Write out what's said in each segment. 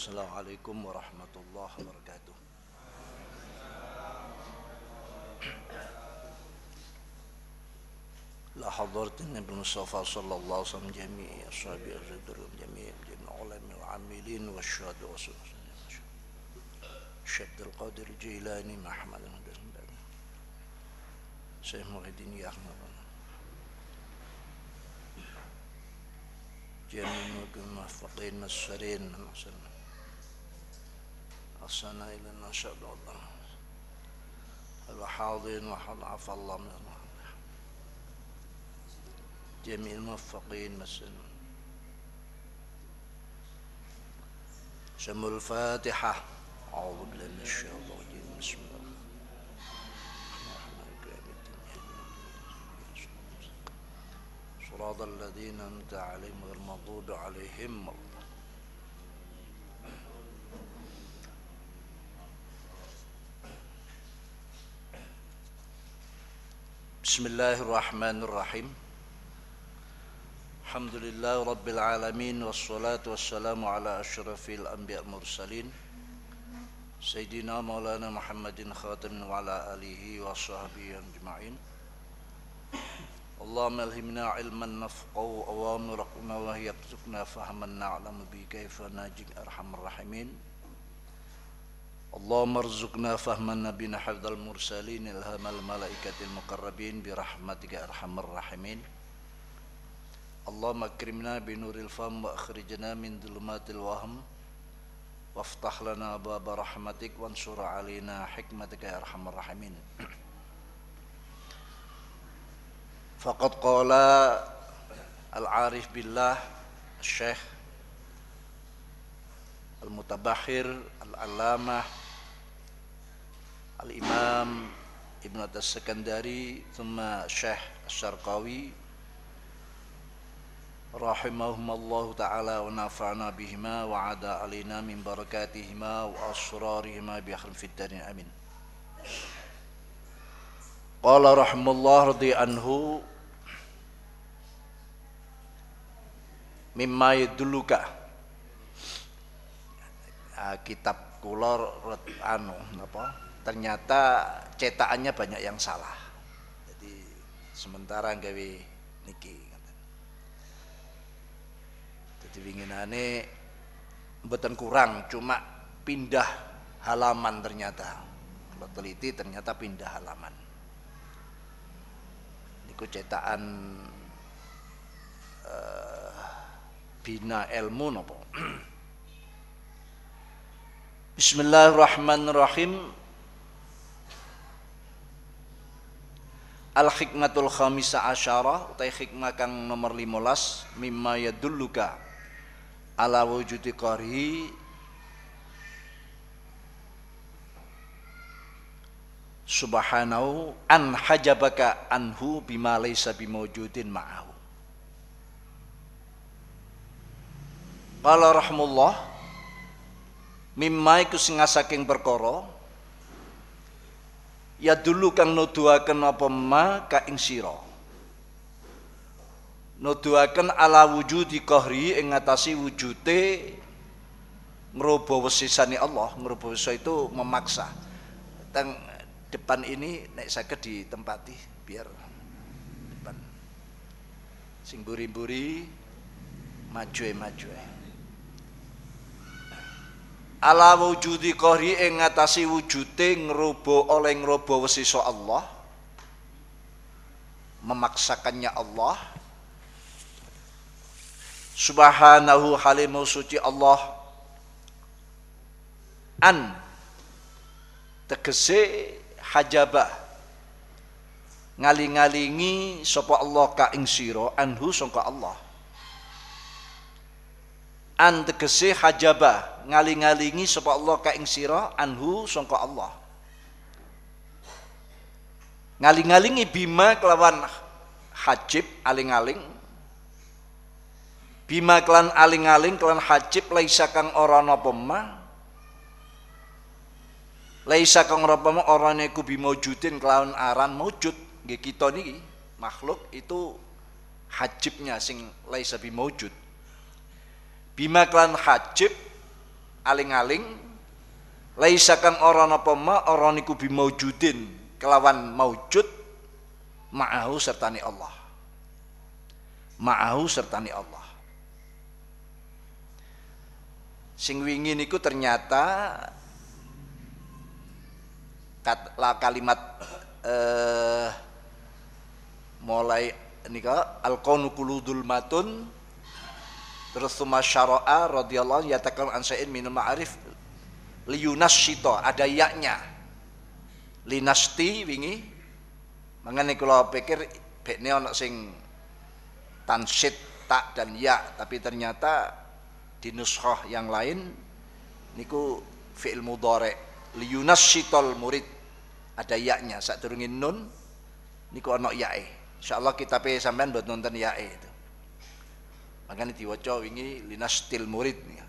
السلام عليكم ورحمة الله وبركاته لا حضرت النبي المصطفى صلى الله عليه وسلم جميع أصحابه الرضوان جميع جميع العلماء والعاملين والشهداء والصالحين عبد القادر الجيلاني محمد شيخ محي الدين يا أحمد جميع المحفظين مسرين من أحسن إلينا إن شاء الله الحاضرين وحضعف الله من رحمه جميع الموفقين مسلمين سموا الفاتحة أعوذ بالله من الشيطان الرجيم بسم الله صراط الذين أنت عليهم غير المغضوب عليهم بسم الله الرحمن الرحيم الحمد لله رب العالمين والصلاة والسلام على أشرف الأنبياء المرسلين سيدنا مولانا محمد خاتم وعلى آله وصحبه أجمعين اللهم ألهمنا علما نفقه أوامرك وهي فهما نعلم به كيف ناجي أرحم الراحمين اللهم ارزقنا فهم النبينا حفظ المرسلين الهام الملائكة المقربين برحمتك أرحم الراحمين اللهم اكرمنا بنور الفم واخرجنا من ظلمات الوهم وافتح لنا باب رحمتك وانشر علينا حكمتك يا أرحم الراحمين فقد قال العارف بالله الشيخ المتبحر العلامه Al-Imam Ibn Atas Sekandari Thumma Syekh Syarqawi Rahimahumallahu ta'ala wa nafa'na bihima wa ada alina min barakatihima wa asrarihima bihakhrim fiddani amin Qala rahmullah radhi anhu mimma yadulluka ah, kitab kulor anu apa ternyata cetakannya banyak yang salah. Jadi sementara gawe niki. Jadi winginane mboten kurang cuma pindah halaman ternyata. Kalau teliti ternyata pindah halaman. Niku cetakan uh, bina ilmu nopo. Bismillahirrahmanirrahim. al hikmatul khamisa asyara utai hikmah kang nomor 15 mimma yadulluka ala wujudi qarhi subhanahu an hajabaka anhu bima laysa bimawjudin ma'ahu Qala rahmullah mimma iku sing perkara ya dulu kang nuduhaken apa ma ka ing sira nuduhaken ala wujudi qahri ing ngatasi wujute ngroba wesisane Allah ngroba wesa itu memaksa teng depan ini naik nek di ditempati biar depan sing buri-buri maju maju ala wujudi qahri ing ngatasi wujude ngrobo oleh ngrobo wesiso Allah memaksakannya Allah subhanahu halimu suci Allah an tegese hajabah ngaling-ngalingi sapa Allah ka ing sira anhu sangka Allah an tegese hajaba ngaling ngalingi sapa Allah ka ing sira anhu sangka Allah ngaling ngalingi bima kelawan hajib aling-aling bima kelan aling-aling kelan hajib laisa kang ora napa ma laisa kang ora ma ora niku bimaujudin kelawan aran maujud nggih kita niki makhluk itu hajibnya sing laisa bimaujud bima klan hajib aling-aling laisa kang ora napa ma ora niku bimaujudin kelawan maujud ma'ahu sertani Allah ma'ahu sertani Allah sing wingi niku ternyata kalimat eh, mulai nika al-qaunu kuludul matun Terus summa syara'a radhiyallahu yatakan an syai'in min ma'arif liyunashita ada yaknya. Linasti wingi mangane kula pikir bekne ana sing tansit tak dan ya tapi ternyata di nuskhah yang lain niku fi'il mudhari liyunashitol murid ada yaknya saat turungin nun niku ana yae insyaallah pe sampean buat nonton yae itu Makanya diwaca wingi til murid ya.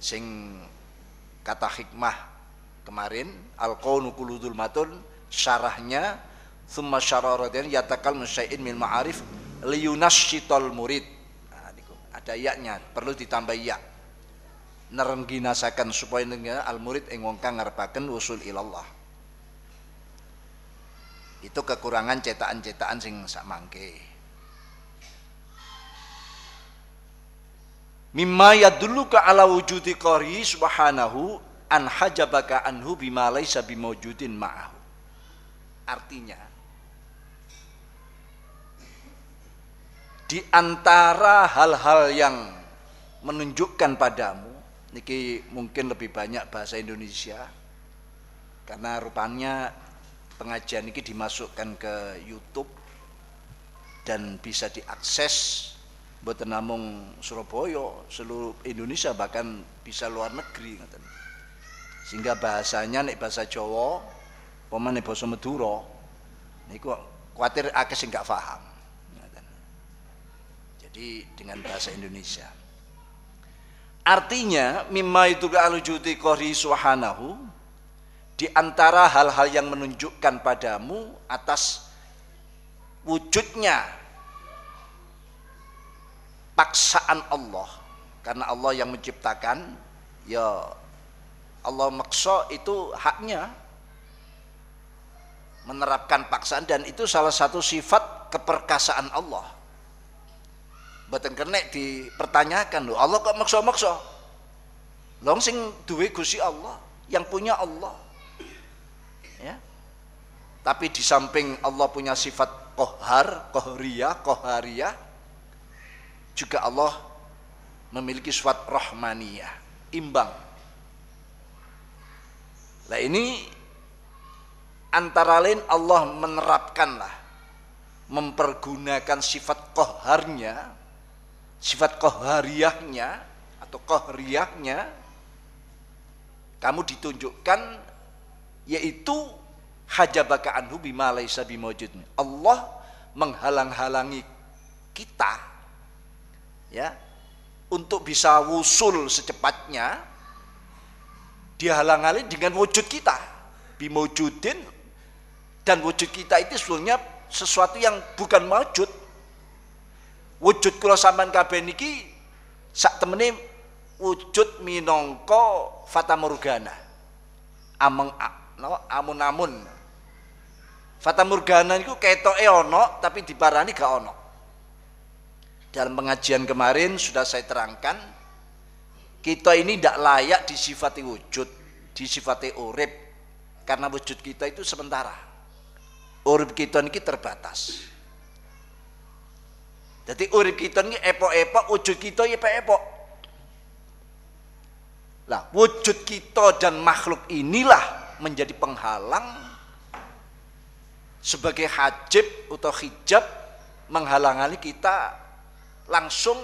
Sing kata hikmah kemarin al-qaunu kuludul matun syarahnya thumma syararadan yatakal musya'in min ma'arif liyunasyital murid. Nah, ada yaknya, perlu ditambah ya. nerengginasakan supaya al murid ing wong kang ngarepaken usul ilallah. Itu kekurangan cetakan-cetakan sing sak mangke. mimma yadulluka ala wujudi qari subhanahu an hajabaka anhu bima laisa bimawjudin ma'ahu artinya di antara hal-hal yang menunjukkan padamu niki mungkin lebih banyak bahasa Indonesia karena rupanya pengajian ini dimasukkan ke YouTube dan bisa diakses buat namung Surabaya, seluruh Indonesia bahkan bisa luar negeri ngoten. Sehingga bahasanya nek bahasa Jawa, pemane basa Madura niku kuatir akeh sing gak paham. Jadi dengan bahasa Indonesia. Artinya mimma itu alujuti Kori subhanahu di antara hal-hal yang menunjukkan padamu atas wujudnya paksaan Allah karena Allah yang menciptakan ya Allah maksa itu haknya menerapkan paksaan dan itu salah satu sifat keperkasaan Allah Betul kena dipertanyakan loh Allah kok maksa-maksa Longsing duwe gusi Allah yang punya Allah ya tapi di samping Allah punya sifat kohar, kohriyah, kohariyah juga Allah memiliki sifat rahmaniyah, imbang. Nah ini antara lain Allah menerapkanlah, mempergunakan sifat koharnya, sifat kohariahnya atau kohriyahnya, kamu ditunjukkan yaitu hajabaka anhu bima laisa Allah menghalang-halangi kita ya untuk bisa wusul secepatnya dihalang-halangi dengan wujud kita bimujudin dan wujud kita itu sebenarnya sesuatu yang bukan wujud wujud kula sampean kabeh niki sak temene wujud minongko fata murgana ameng no, amun-amun fata morgana niku ketoke ana tapi diparani gak ana dalam pengajian kemarin sudah saya terangkan, kita ini tidak layak disifati wujud, disifati urip, karena wujud kita itu sementara. Urip kita ini terbatas. Jadi urip kita ini epok-epok, wujud kita ini epok-epok. Lah, wujud kita dan makhluk inilah menjadi penghalang sebagai hajib atau hijab menghalangi kita langsung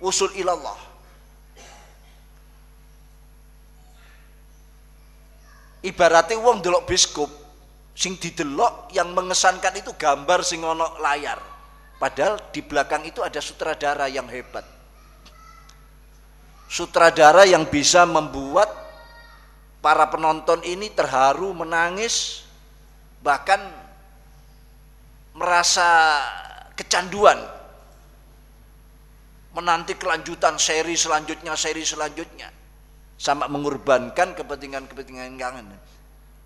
usul ilallah. Ibaratnya wong delok biskup sing didelok yang mengesankan itu gambar sing ono layar. Padahal di belakang itu ada sutradara yang hebat. Sutradara yang bisa membuat para penonton ini terharu, menangis, bahkan merasa kecanduan menanti kelanjutan seri selanjutnya, seri selanjutnya. Sama mengorbankan kepentingan-kepentingan kangen.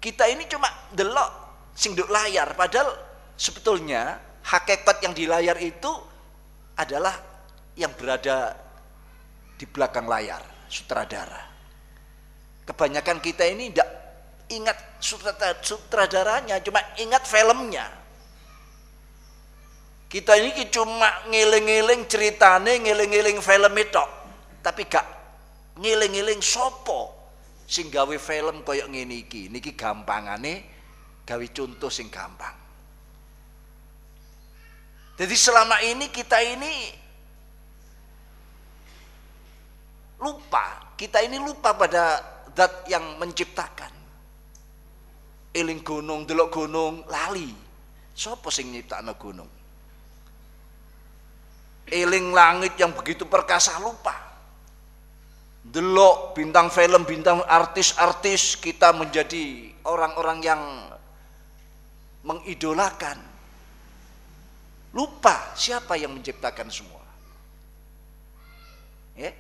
Kita ini cuma delok singduk layar, padahal sebetulnya hakikat yang di layar itu adalah yang berada di belakang layar, sutradara. Kebanyakan kita ini tidak ingat sutradaranya, cuma ingat filmnya. Kita ini cuma ngiling-ngiling ceritane, ngiling-ngiling film itu. Tapi gak ngiling-ngiling sopo sing gawe film koyok ngene iki. Niki gampangane gawe contoh sing gampang. Jadi selama ini kita ini lupa, kita ini lupa pada zat yang menciptakan. Eling gunung, delok gunung, lali. Sopo sing nyiptakno gunung? eling langit yang begitu perkasa lupa delok bintang film bintang artis-artis kita menjadi orang-orang yang mengidolakan lupa siapa yang menciptakan semua ya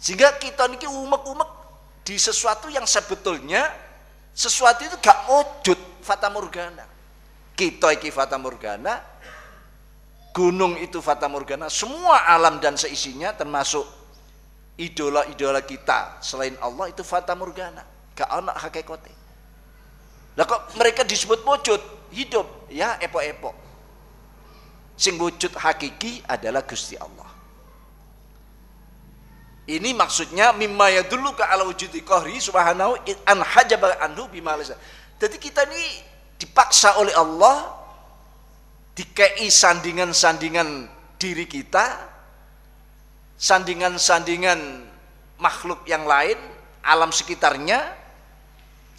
sehingga kita niki umek-umek di sesuatu yang sebetulnya sesuatu itu gak wujud fata morgana kita iki fata morgana gunung itu Fata Morgana, semua alam dan seisinya termasuk idola-idola kita selain Allah itu Fata Morgana. ke anak hakikote. Lah kok mereka disebut wujud, hidup, ya epok-epok. Sing wujud hakiki adalah Gusti Allah. Ini maksudnya mimma dulu ke ala wujudi kohri subhanahu an hajabal anhu bimalisa. Jadi kita ini dipaksa oleh Allah dikei sandingan-sandingan diri kita, sandingan-sandingan makhluk yang lain, alam sekitarnya,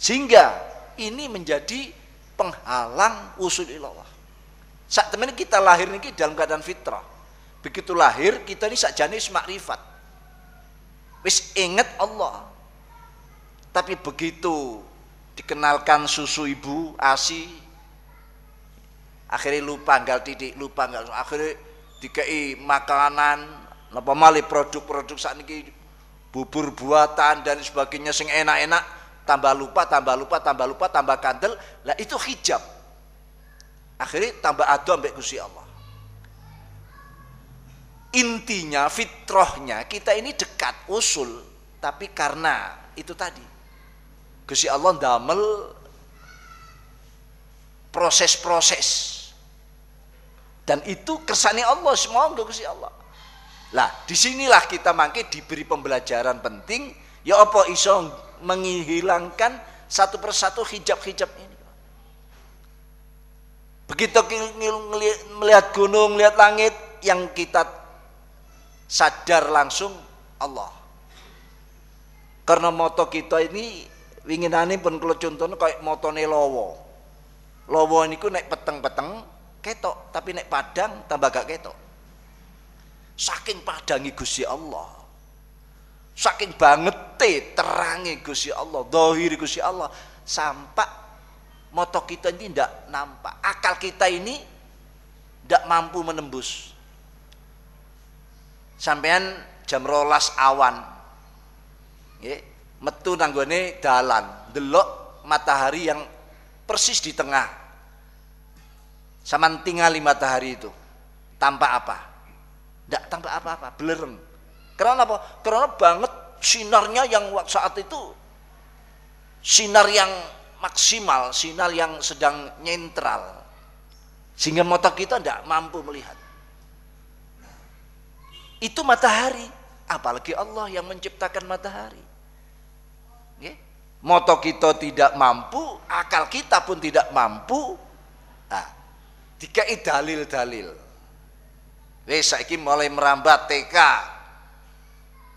sehingga ini menjadi penghalang usul ilallah. Saat teman kita lahir ini dalam keadaan fitrah. Begitu lahir kita ini saat janis makrifat. Wis ingat Allah. Tapi begitu dikenalkan susu ibu, ASI, akhirnya lupa nggak titik lupa nggak akhirnya dikei makanan apa malih produk-produk saat ini bubur buatan dan sebagainya sing enak-enak tambah lupa tambah lupa tambah lupa tambah kandel lah itu hijab akhirnya tambah adu ambek kusi Allah intinya fitrohnya kita ini dekat usul tapi karena itu tadi kusi Allah damel proses-proses dan itu kersani Allah, semua semoga Gusti Allah. Lah, disinilah kita mangke diberi pembelajaran penting ya apa iso menghilangkan satu persatu hijab-hijab ini. Begitu melihat gunung, melihat langit yang kita sadar langsung Allah. Karena moto kita ini winginane pun contohnya kayak moto motone lowo ini ku naik peteng-peteng ketok tapi naik padang tambah gak ketok saking padangi gusi Allah saking banget terangi gusi Allah dohiri gusi Allah sampai moto kita ini tidak nampak akal kita ini tidak mampu menembus sampean jam rolas awan ya, metu nanggone dalan delok matahari yang persis di tengah Saman tingali matahari itu tanpa apa? Tidak tanpa apa-apa, belereng. Karena apa? Karena banget sinarnya yang saat itu sinar yang maksimal, sinar yang sedang nyentral. Sehingga mata kita tidak mampu melihat. Itu matahari, apalagi Allah yang menciptakan matahari. Okay. Moto kita tidak mampu, akal kita pun tidak mampu. Nah, dikai dalil-dalil wis saiki mulai merambat TK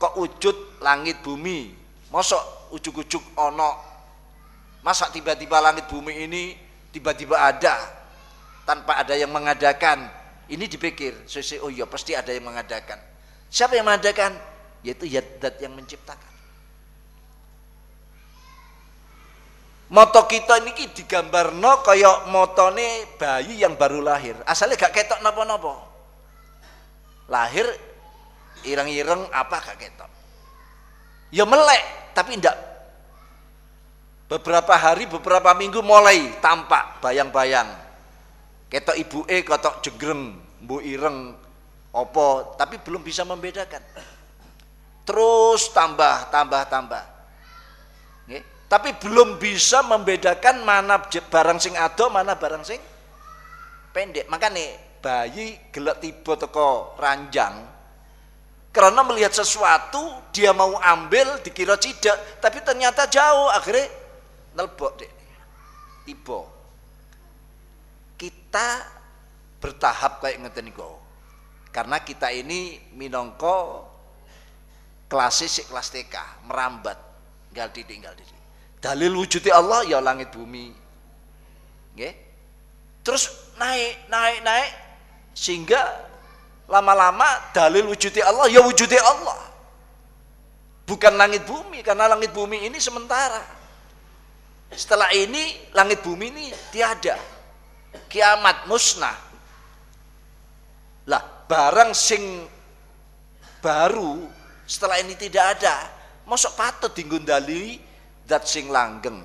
kok wujud langit bumi mosok ujuk-ujuk ono masa tiba-tiba langit bumi ini tiba-tiba ada tanpa ada yang mengadakan ini dipikir sesi oh iya pasti ada yang mengadakan siapa yang mengadakan yaitu yadat yang menciptakan Moto kita no digambarno moto motone bayi yang baru lahir. Asalnya gak ketok nopo-nopo Lahir ireng-ireng apa gak ketok. Ya melek tapi ndak beberapa hari beberapa minggu mulai tampak bayang-bayang ketok ibu e ketok jegreng bu ireng opo tapi belum bisa membedakan terus tambah tambah tambah tapi belum bisa membedakan mana barang sing ado mana barang sing pendek maka nih bayi gelak tiba toko ranjang karena melihat sesuatu dia mau ambil dikira tidak tapi ternyata jauh akhirnya nelbok deh tiba kita bertahap kayak ngeten niku karena kita ini minongko klasik kelas TK merambat tinggal di tinggal di Dalil wujudnya Allah ya langit bumi. Nggih. Terus naik, naik, naik sehingga lama-lama dalil wujudnya Allah ya wujudnya Allah. Bukan langit bumi karena langit bumi ini sementara. Setelah ini langit bumi ini tiada. Kiamat musnah. Lah, barang sing baru setelah ini tidak ada, mosok patut dinggundali Dat sing langgeng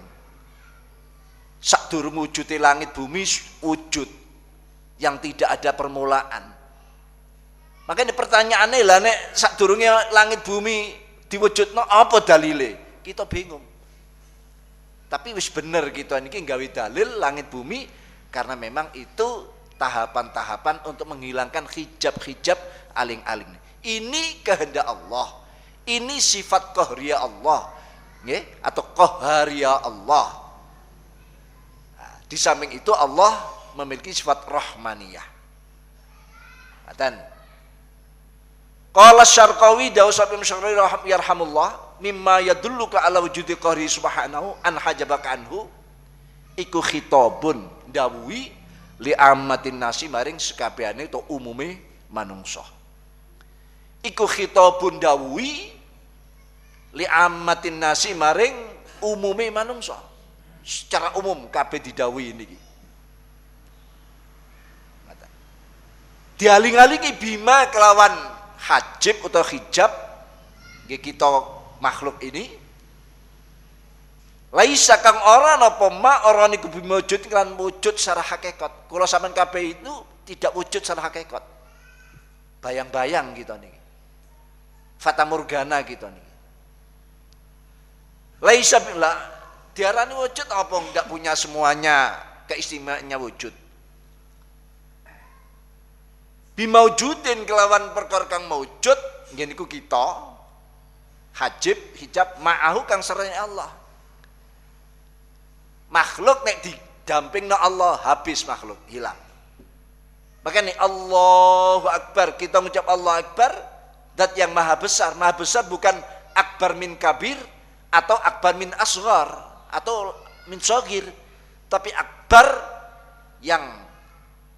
sakdurung wujude langit bumi wujud yang tidak ada permulaan makanya pertanyaannya lah nek sakdurungnya langit bumi diwujudno apa dalile kita bingung tapi wis bener gitu. ini gawe dalil langit bumi karena memang itu tahapan-tahapan untuk menghilangkan hijab-hijab aling-aling ini kehendak Allah ini sifat kohriya Allah nggih, atau qahar ya Allah. Nah, di samping itu Allah memiliki sifat rahmaniyah. Dan Qala Syarqawi Daus bin Syarqawi yarhamullah mimma yadulluka ala wujudi qahri subhanahu an hajabaka anhu iku khitabun dawuhi li amatin nasi maring sekabehane itu umume manungsa. Iku khitabun dawuhi Li amatin nasi maring umumi manungsa. Secara umum kabeh didawi ini dialing aling bima kelawan hajib atau hijab kita makhluk ini Laisa kang ora napa ma ora niku wujud kan wujud secara hakikat. Kula sampean kabeh itu tidak wujud secara hakikat. Bayang-bayang gitu nih. Fata Morgana gitu nih. Laisa bila diarani wujud apa enggak punya semuanya keistimewaannya wujud. Bimaujudin kelawan perkara kang maujud nggih niku kita hajib hijab ma'ahu kang Allah. Makhluk nek didampingna Allah habis makhluk hilang. Makanya Allahu Akbar kita mengucap Allah Akbar dat yang maha besar. Maha besar bukan akbar min kabir, atau akbar min asghar atau min sogir tapi akbar yang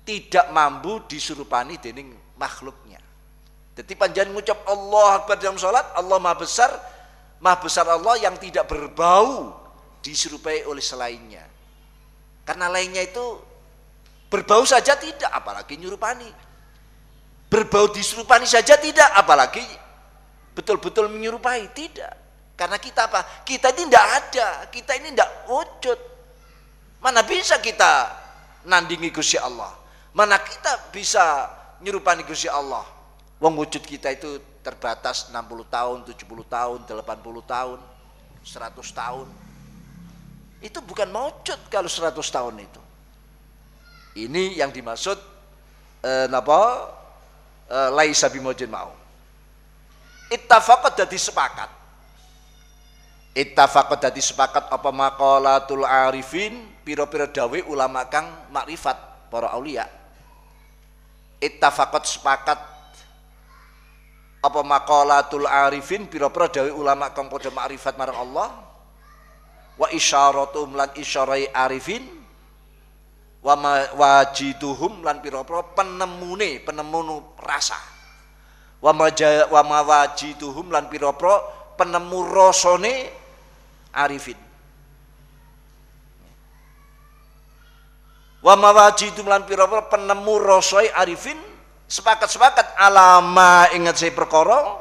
tidak mampu disurupani dening makhluknya jadi panjang ngucap Allah akbar dalam sholat Allah maha besar maha besar Allah yang tidak berbau disurupai oleh selainnya karena lainnya itu berbau saja tidak apalagi nyurupani berbau disurupani saja tidak apalagi betul-betul menyerupai tidak karena kita apa? Kita ini tidak ada, kita ini tidak wujud. Mana bisa kita nandingi kursi Allah? Mana kita bisa nyerupani kursi Allah? Wong wujud kita itu terbatas 60 tahun, 70 tahun, 80 tahun, 100 tahun. Itu bukan wujud kalau 100 tahun itu. Ini yang dimaksud eh, apa? Eh, laisa bimojin mau. Ittafaqat jadi sepakat Ittafaqat dadi sepakat apa maqalatul arifin pira-pira dawe ulama kang makrifat para aulia. Ittafaqat sepakat apa maqalatul arifin pira-pira dawe ulama kang padha makrifat marang Allah wa isyaratum lan isyarai arifin wa wajiduhum lan pira-pira penemune penemunu rasa wa maja wa mawajiduhum lan pira-pira penemu rasane arifin wa mawajidum lan pira penemu rosoi arifin sepakat-sepakat alama ingat saya perkara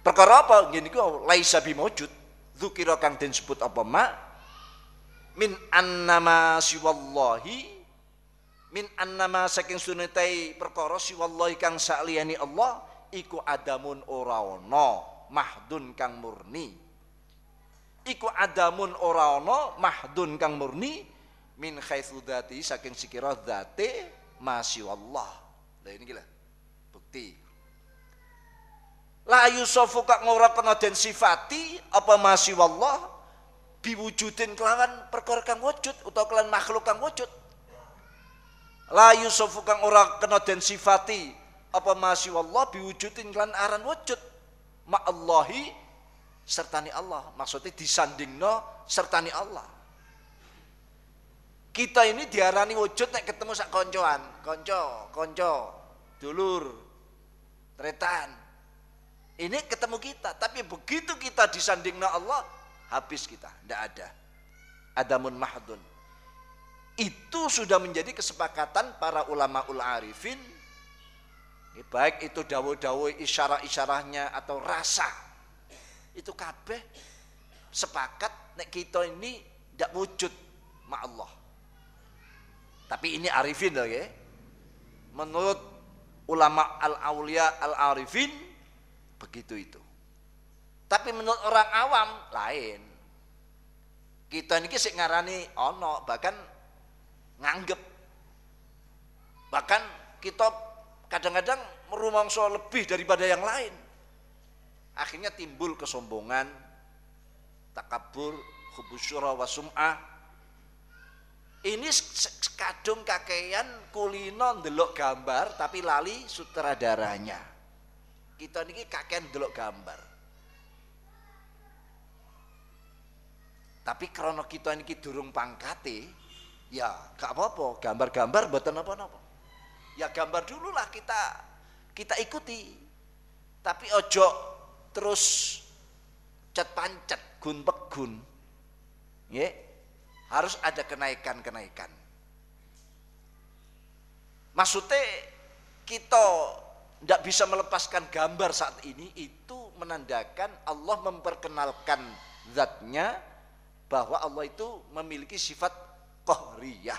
perkara apa Gini kau laisa bi maujud dzukira kang den sebut apa ma min annama siwallahi min annama saking sunetai perkara siwallahi kang sakliyane Allah iku adamun ora ana mahdun kang murni iku adamun ora ana mahdun kang murni min khaitsu saking sikira dzate masya Allah. nah ini gila. Bukti. La yusofu kak ngora kena den sifati apa masih Allah biwujudin kelawan perkara kang wujud atau kelan makhluk kang wujud. La yusofu kang ora kena den sifati apa masih Allah biwujudin kelan aran wujud. Ma sertani Allah. Maksudnya disanding disandingno sertani Allah. Kita ini diarani wujud nek ketemu sak koncoan, konco, konco, dulur, tretan. Ini ketemu kita, tapi begitu kita disanding disandingno Allah, habis kita, ndak ada. Adamun mahdun. Itu sudah menjadi kesepakatan para ulama ul arifin baik itu dawo-dawo isyarah-isyarahnya atau rasa itu kabeh sepakat nek kita ini tidak wujud ma Allah. Tapi ini arifin loh ya. Menurut ulama al-aulia al-arifin begitu itu. Tapi menurut orang awam lain. Kita ini sik ngarani ono bahkan nganggep. Bahkan kita kadang-kadang merumangso lebih daripada yang lain. Akhirnya timbul kesombongan, takabur, khubusyura wa sum'ah. Ini kadung kakean kulino delok gambar tapi lali sutradaranya. Kita ini kakean delok gambar. Tapi krono kita ini durung pangkate, ya gak apa-apa, gambar-gambar buatan apa-apa. Ya gambar dululah kita kita ikuti. Tapi ojo terus cat pancet gun pegun ya harus ada kenaikan-kenaikan maksudnya kita tidak bisa melepaskan gambar saat ini itu menandakan Allah memperkenalkan zatnya bahwa Allah itu memiliki sifat kohriyah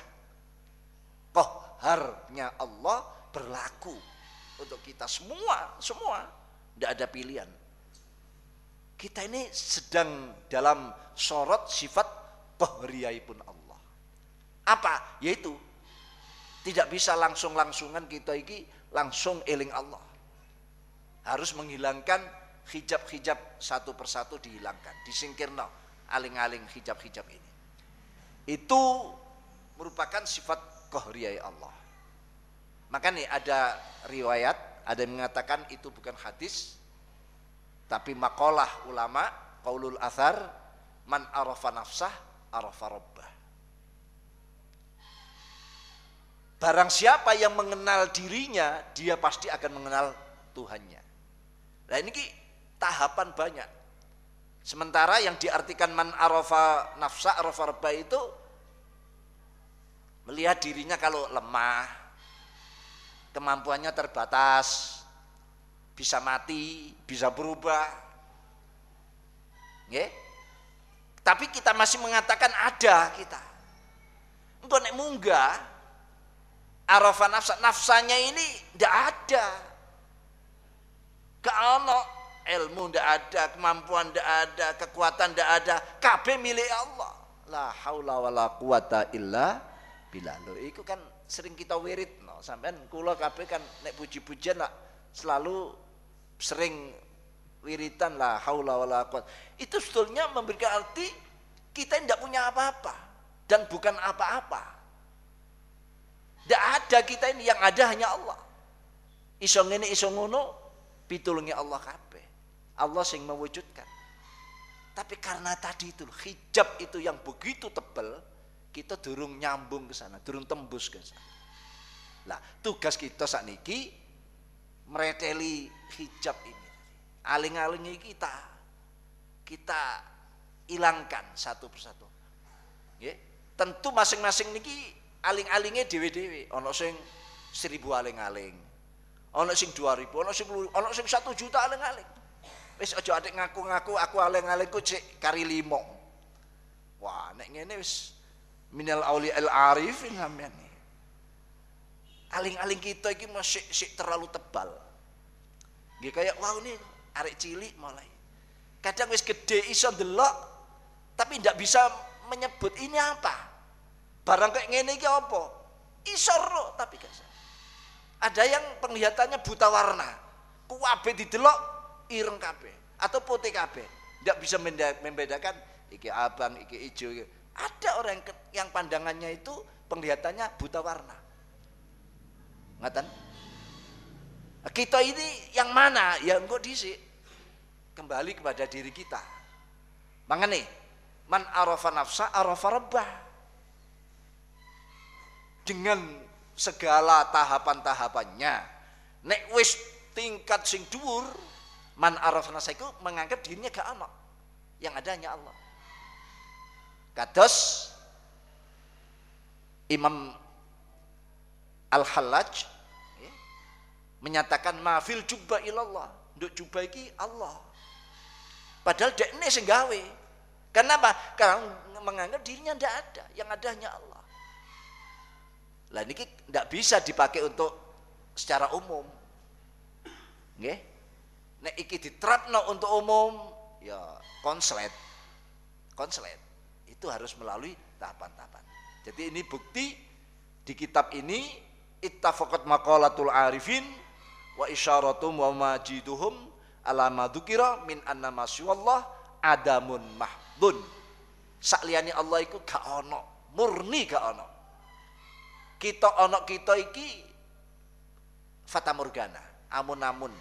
koharnya Allah berlaku untuk kita semua semua tidak ada pilihan kita ini sedang dalam sorot sifat kohriyai pun Allah. Apa? Yaitu tidak bisa langsung-langsungan kita ini langsung eling Allah. Harus menghilangkan hijab-hijab satu persatu dihilangkan, disingkirno aling-aling hijab-hijab ini. Itu merupakan sifat kohriyai Allah. Maka nih ada riwayat, ada yang mengatakan itu bukan hadis, tapi makalah ulama, kaulul athar man arafa nafsah, arafa rabbah. Barang siapa yang mengenal dirinya, dia pasti akan mengenal Tuhannya. Nah ini tahapan banyak. Sementara yang diartikan man arafa nafsah arafa rabba itu melihat dirinya kalau lemah, kemampuannya terbatas, bisa mati, bisa berubah. Nggih? Tapi kita masih mengatakan ada kita. Engko nek munggah arafa nafsa nafsanya ini tidak ada. Kalau ilmu tidak ada, kemampuan tidak ada, kekuatan tidak ada, KB milik Allah. La haula wala quwata illa bila lo itu kan sering kita wirid no. sampean kula kabeh kan naik puji-pujian lah selalu sering wiritan lah haula wala Itu sebetulnya memberikan arti kita tidak punya apa-apa dan bukan apa-apa. Tidak ada kita ini yang ada hanya Allah. Iso ngene iso ngono pitulungi Allah kabeh. Allah sing mewujudkan. Tapi karena tadi itu hijab itu yang begitu tebal, kita durung nyambung ke sana, durung tembus ke sana. lah tugas kita saat niki mereteli hijab ini. Aling-alingnya kita kita hilangkan satu persatu. Ya. Tentu masing-masing niki aling-alingnya dewi dewi, Ono sing seribu aling-aling. Ono sing dua ribu, ono sing ono sing satu juta aling-aling. Wis aja adik ngaku-ngaku aku aling-alingku cek kari limo. Wah, nek ini, wis minal auli al arifin sampean. Aling-aling kita iki masih terlalu tebal. Gak kayak wow, ini arek cilik mulai. Kadang wis gede iso delok tapi tidak bisa menyebut ini apa. Barang kayak ngene iki apa? Iso roh tapi gak bisa. Ada yang penglihatannya buta warna. Kuabe didelok ireng kabeh atau putih kabeh. tidak bisa membedakan iki abang, iki ijo. Ada orang yang pandangannya itu penglihatannya buta warna. Ngatan? Kita ini yang mana? Ya engkau disik. Kembali kepada diri kita. Mengenai man arafa nafsa arafa rabbah. Dengan segala tahapan-tahapannya. Nek wis tingkat sing dhuwur, man arafa nafsa itu menganggap dirinya gak anak. Yang ada hanya Allah. Kados Imam Al-Hallaj menyatakan maafil jubba ilallah untuk jubba iki Allah padahal dia ini senggawe, kenapa karena menganggap dirinya tidak ada yang ada hanya Allah lah ini tidak bisa dipakai untuk secara umum nggih nek iki diterapno untuk umum ya konslet konslet itu harus melalui tahapan-tahapan jadi ini bukti di kitab ini ittafaqat maqalatul arifin wa isyaratum wa majiduhum ala madzukira min anna masyallah adamun mahdun sakliyane Allah iku gak ono murni gak ono kita ono kita iki fata morgana amun-amun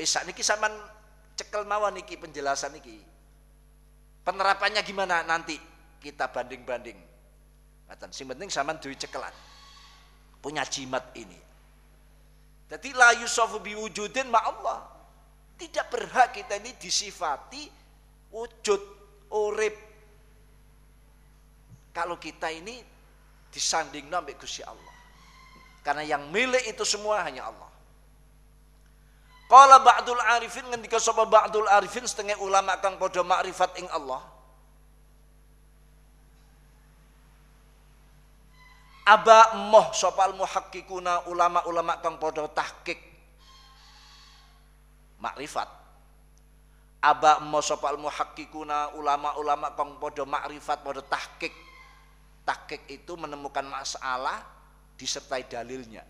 wis eh, niki sampean cekel mawon iki penjelasan iki penerapannya gimana nanti kita banding-banding Ngaten sing penting sampean duwe cekelan punya jimat ini jadi la yusofu biwujudin ma Allah. Tidak berhak kita ini disifati wujud, urip. Kalau kita ini disanding sampai kusi Allah. Karena yang milik itu semua hanya Allah. kalau ba'dul arifin ngendika sapa ba'dul arifin setengah ulama kang padha ma'rifat ing Allah. aba moh sopal muhakkikuna ulama-ulama kang podo tahkik makrifat aba moh sopal muhakkikuna ulama-ulama kang podo makrifat podo tahkik tahkik itu menemukan masalah disertai dalilnya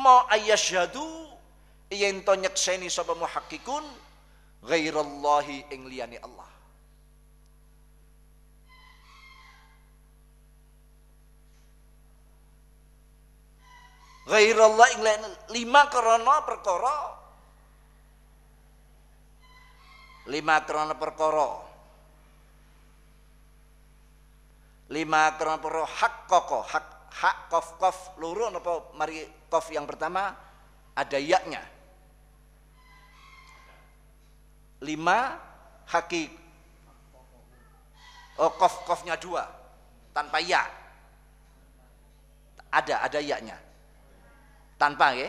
ma jadu yen to nyekseni sopal muhakkikun ghairallahi ing engliani Allah ghairallah ing lima krana perkara lima krana perkara lima krana perkara hak koko hak hak kof kof luru napa mari kof yang pertama ada yaknya lima haki oh, kof kofnya dua tanpa ya ada ada yaknya tanpa ya ayah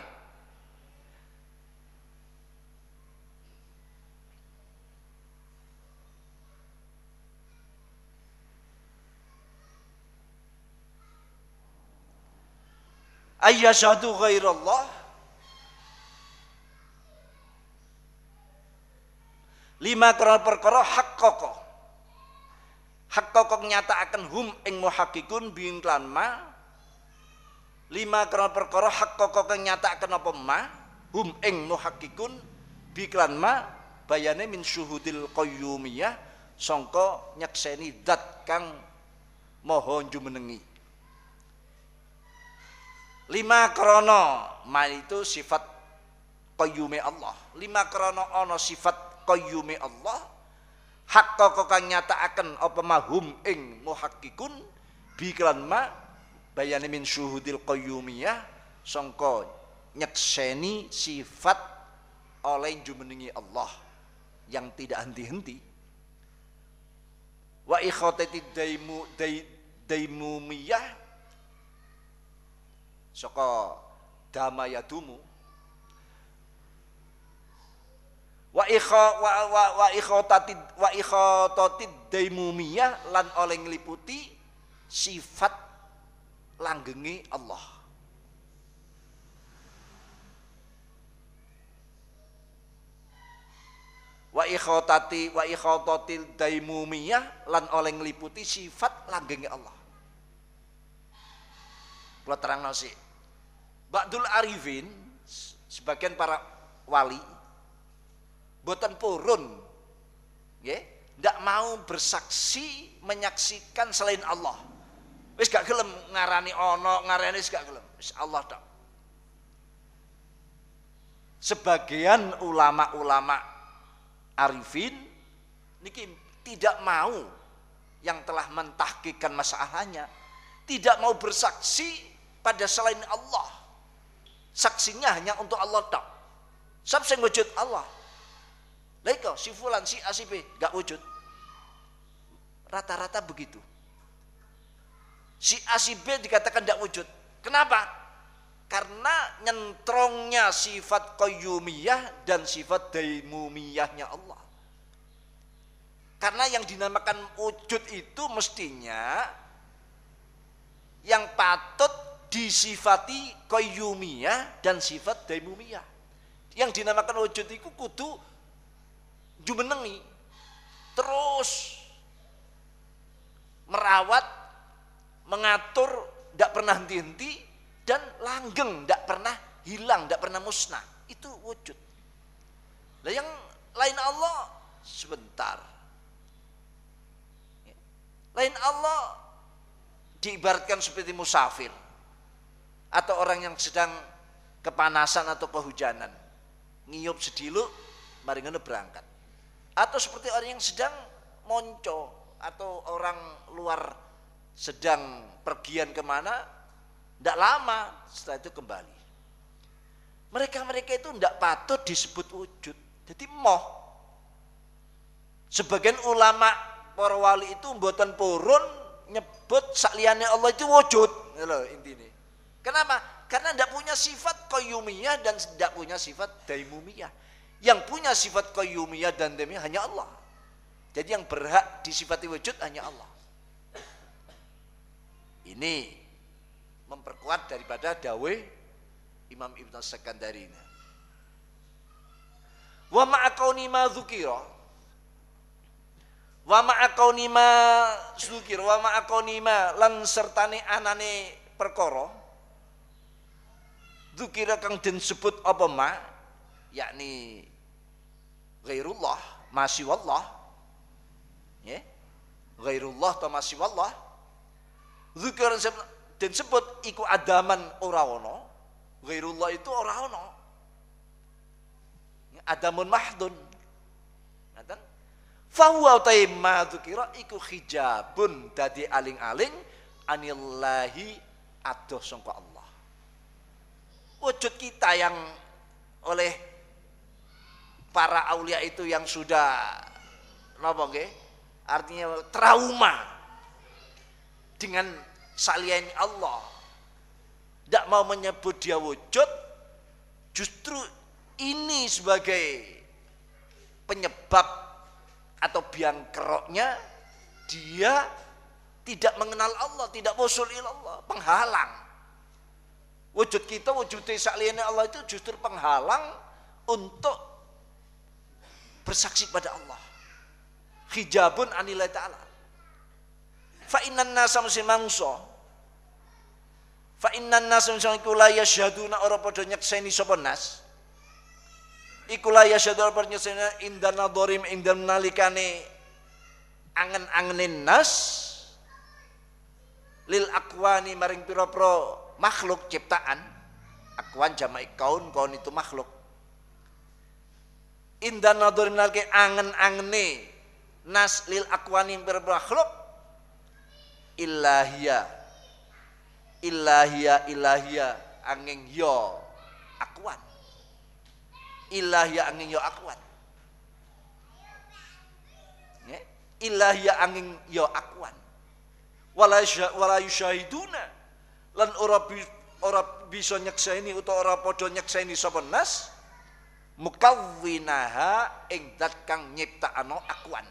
nggih. Ayyashadu ghairallah lima kerana perkara hak kokoh hak kokoh nyata akan hum ing muhakikun bingklan ma lima krono perkara hak kokok yang nyata kenapa ma hum eng ing hakikun biklan ma bayane min syuhudil qayyumiyah songko nyakseni dat kang moho jumenengi lima krono ma itu sifat qayyumi Allah lima krono ono sifat qayyumi Allah hak kokok kang nyata akan apa eng ing hakikun biklan ma bayani min syuhudil qayyumiyah sangka nyekseni sifat oleh jumenengi Allah yang tidak henti-henti wa ikhotati daimu daimumiyah saka damayadumu wa ikha wa wa, wa ikhotati wa ikhotati daimumiyah lan oleh ngliputi sifat langgengi Allah. wa ikhotati wa ikhototil daimumiyah lan oleh ngeliputi sifat langgengi Allah kalau terang nasi Ba'dul Arifin sebagian para wali boten purun ya tidak mau bersaksi menyaksikan selain Allah Wis gak gelem ngarani ono, ngarani wis gak gelem. Wis Allah tok. Sebagian ulama-ulama arifin niki tidak mau yang telah mentahkikan masalahnya tidak mau bersaksi pada selain Allah. Saksinya hanya untuk Allah tok. Sab sing wujud Allah. Lha si fulan si asibe gak wujud. Rata-rata begitu si A si B dikatakan tidak wujud. Kenapa? Karena nyentrongnya sifat koyumiyah dan sifat daimumiyahnya Allah. Karena yang dinamakan wujud itu mestinya yang patut disifati koyumiyah dan sifat daimumiyah. Yang dinamakan wujud itu kudu jumenengi. Terus merawat mengatur tidak pernah henti-henti dan langgeng tidak pernah hilang, tidak pernah musnah. Itu wujud. Lah yang lain Allah sebentar. Lain Allah diibaratkan seperti musafir atau orang yang sedang kepanasan atau kehujanan. Ngiyup sediluk, mari berangkat. Atau seperti orang yang sedang monco atau orang luar sedang pergian kemana, tidak lama setelah itu kembali. Mereka-mereka itu tidak patut disebut wujud, jadi moh. Sebagian ulama para wali itu buatan purun nyebut sakliannya Allah itu wujud. Loh, intinya. Kenapa? Karena tidak punya sifat koyumiyah dan tidak punya sifat daimumiyah. Yang punya sifat koyumiyah dan daimumiyah hanya Allah. Jadi yang berhak disifati wujud hanya Allah. Ini memperkuat daripada dawe Imam Ibn Sekandari. Wa ma'akauni ma dzukira. Wa ma'akauni ma dzukir wa ma'akauni ma lan sertane anane perkoro. Dzukira kang den sebut apa ma yakni gairullah, masih wallah. Ya. Gairullah atau masih wallah Zikir dan sebut iku adaman ora ono. Gairullah itu ora ono. Adamun mahdun. Ngaten? Fahuwa utai madzukira iku hijabun dadi aling-aling anillahi adoh sangka Allah. Wujud kita yang oleh para aulia itu yang sudah napa nggih? Artinya trauma dengan salian Allah tidak mau menyebut dia wujud justru ini sebagai penyebab atau biang keroknya dia tidak mengenal Allah, tidak usul Allah, penghalang. Wujud kita, wujud sakliyane Allah itu justru penghalang untuk bersaksi pada Allah. Hijabun anilai ta'ala fa innan nasa mesti mangsa fa innan nasa mesti iku la yasyaduna ora padha nyekseni sapa nas iku la yasyadu ora padha nyekseni indan nadorim indan nalikane angen-angenin nas lil akwani maring pira-pira makhluk ciptaan akwan jamai kaun kaun itu makhluk indan nadharim nalike angen angeni nas lil akwani berbahluk ilahia ilahia ilahia angin yo akuan ilahia angin yo akuan ya? ilahia angin yo akuan wala wala lan ora ora bisa nyekseni utawa ora padha nyekseni sapa nas mukawwinaha ing dat kang nyiptakano akuan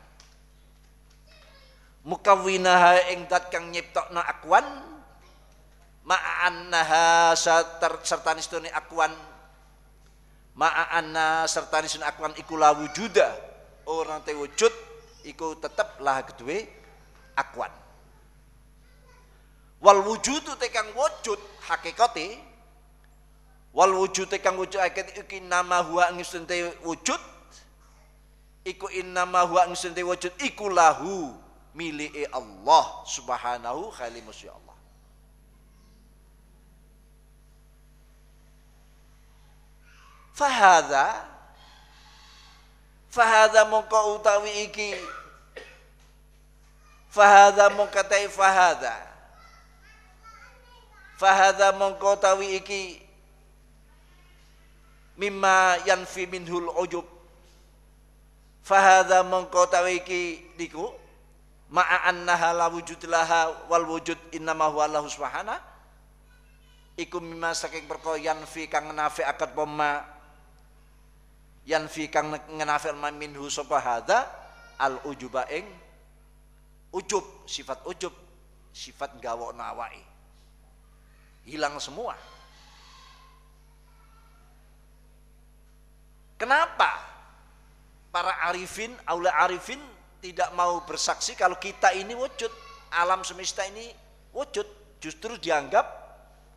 mukawinaha ing dat kang nyiptakna akuan, ma'annaha serta nistuni akwan ma'anna serta nistuni akuan iku la wujuda orang te wujud iku tetep lah kedue akuan. wal wujud te kang wujud hakikate wal wujud te kang wujud hakikat iki nama huwa ngistun wujud iku innama huwa ngistun wujud iku lahu milik Allah subhanahu khalimus ya Allah. Fahada Fahada mongko utawi iki Fahada mongkatai fahada Fahada mongko utawi iki Mimma yanfi minhul ujub Fahada mongko utawi iki Diku ma'a annaha la wujud laha wal wujud ma huwa Allah subhanahu iku mimma saking perkara fi kang nafi akad pema yanfi kang ngenafi minhu sapa hadza al ujuba ing ujub sifat ujub sifat gawo nawai hilang semua kenapa para arifin aula arifin tidak mau bersaksi kalau kita ini wujud, alam semesta ini wujud, justru dianggap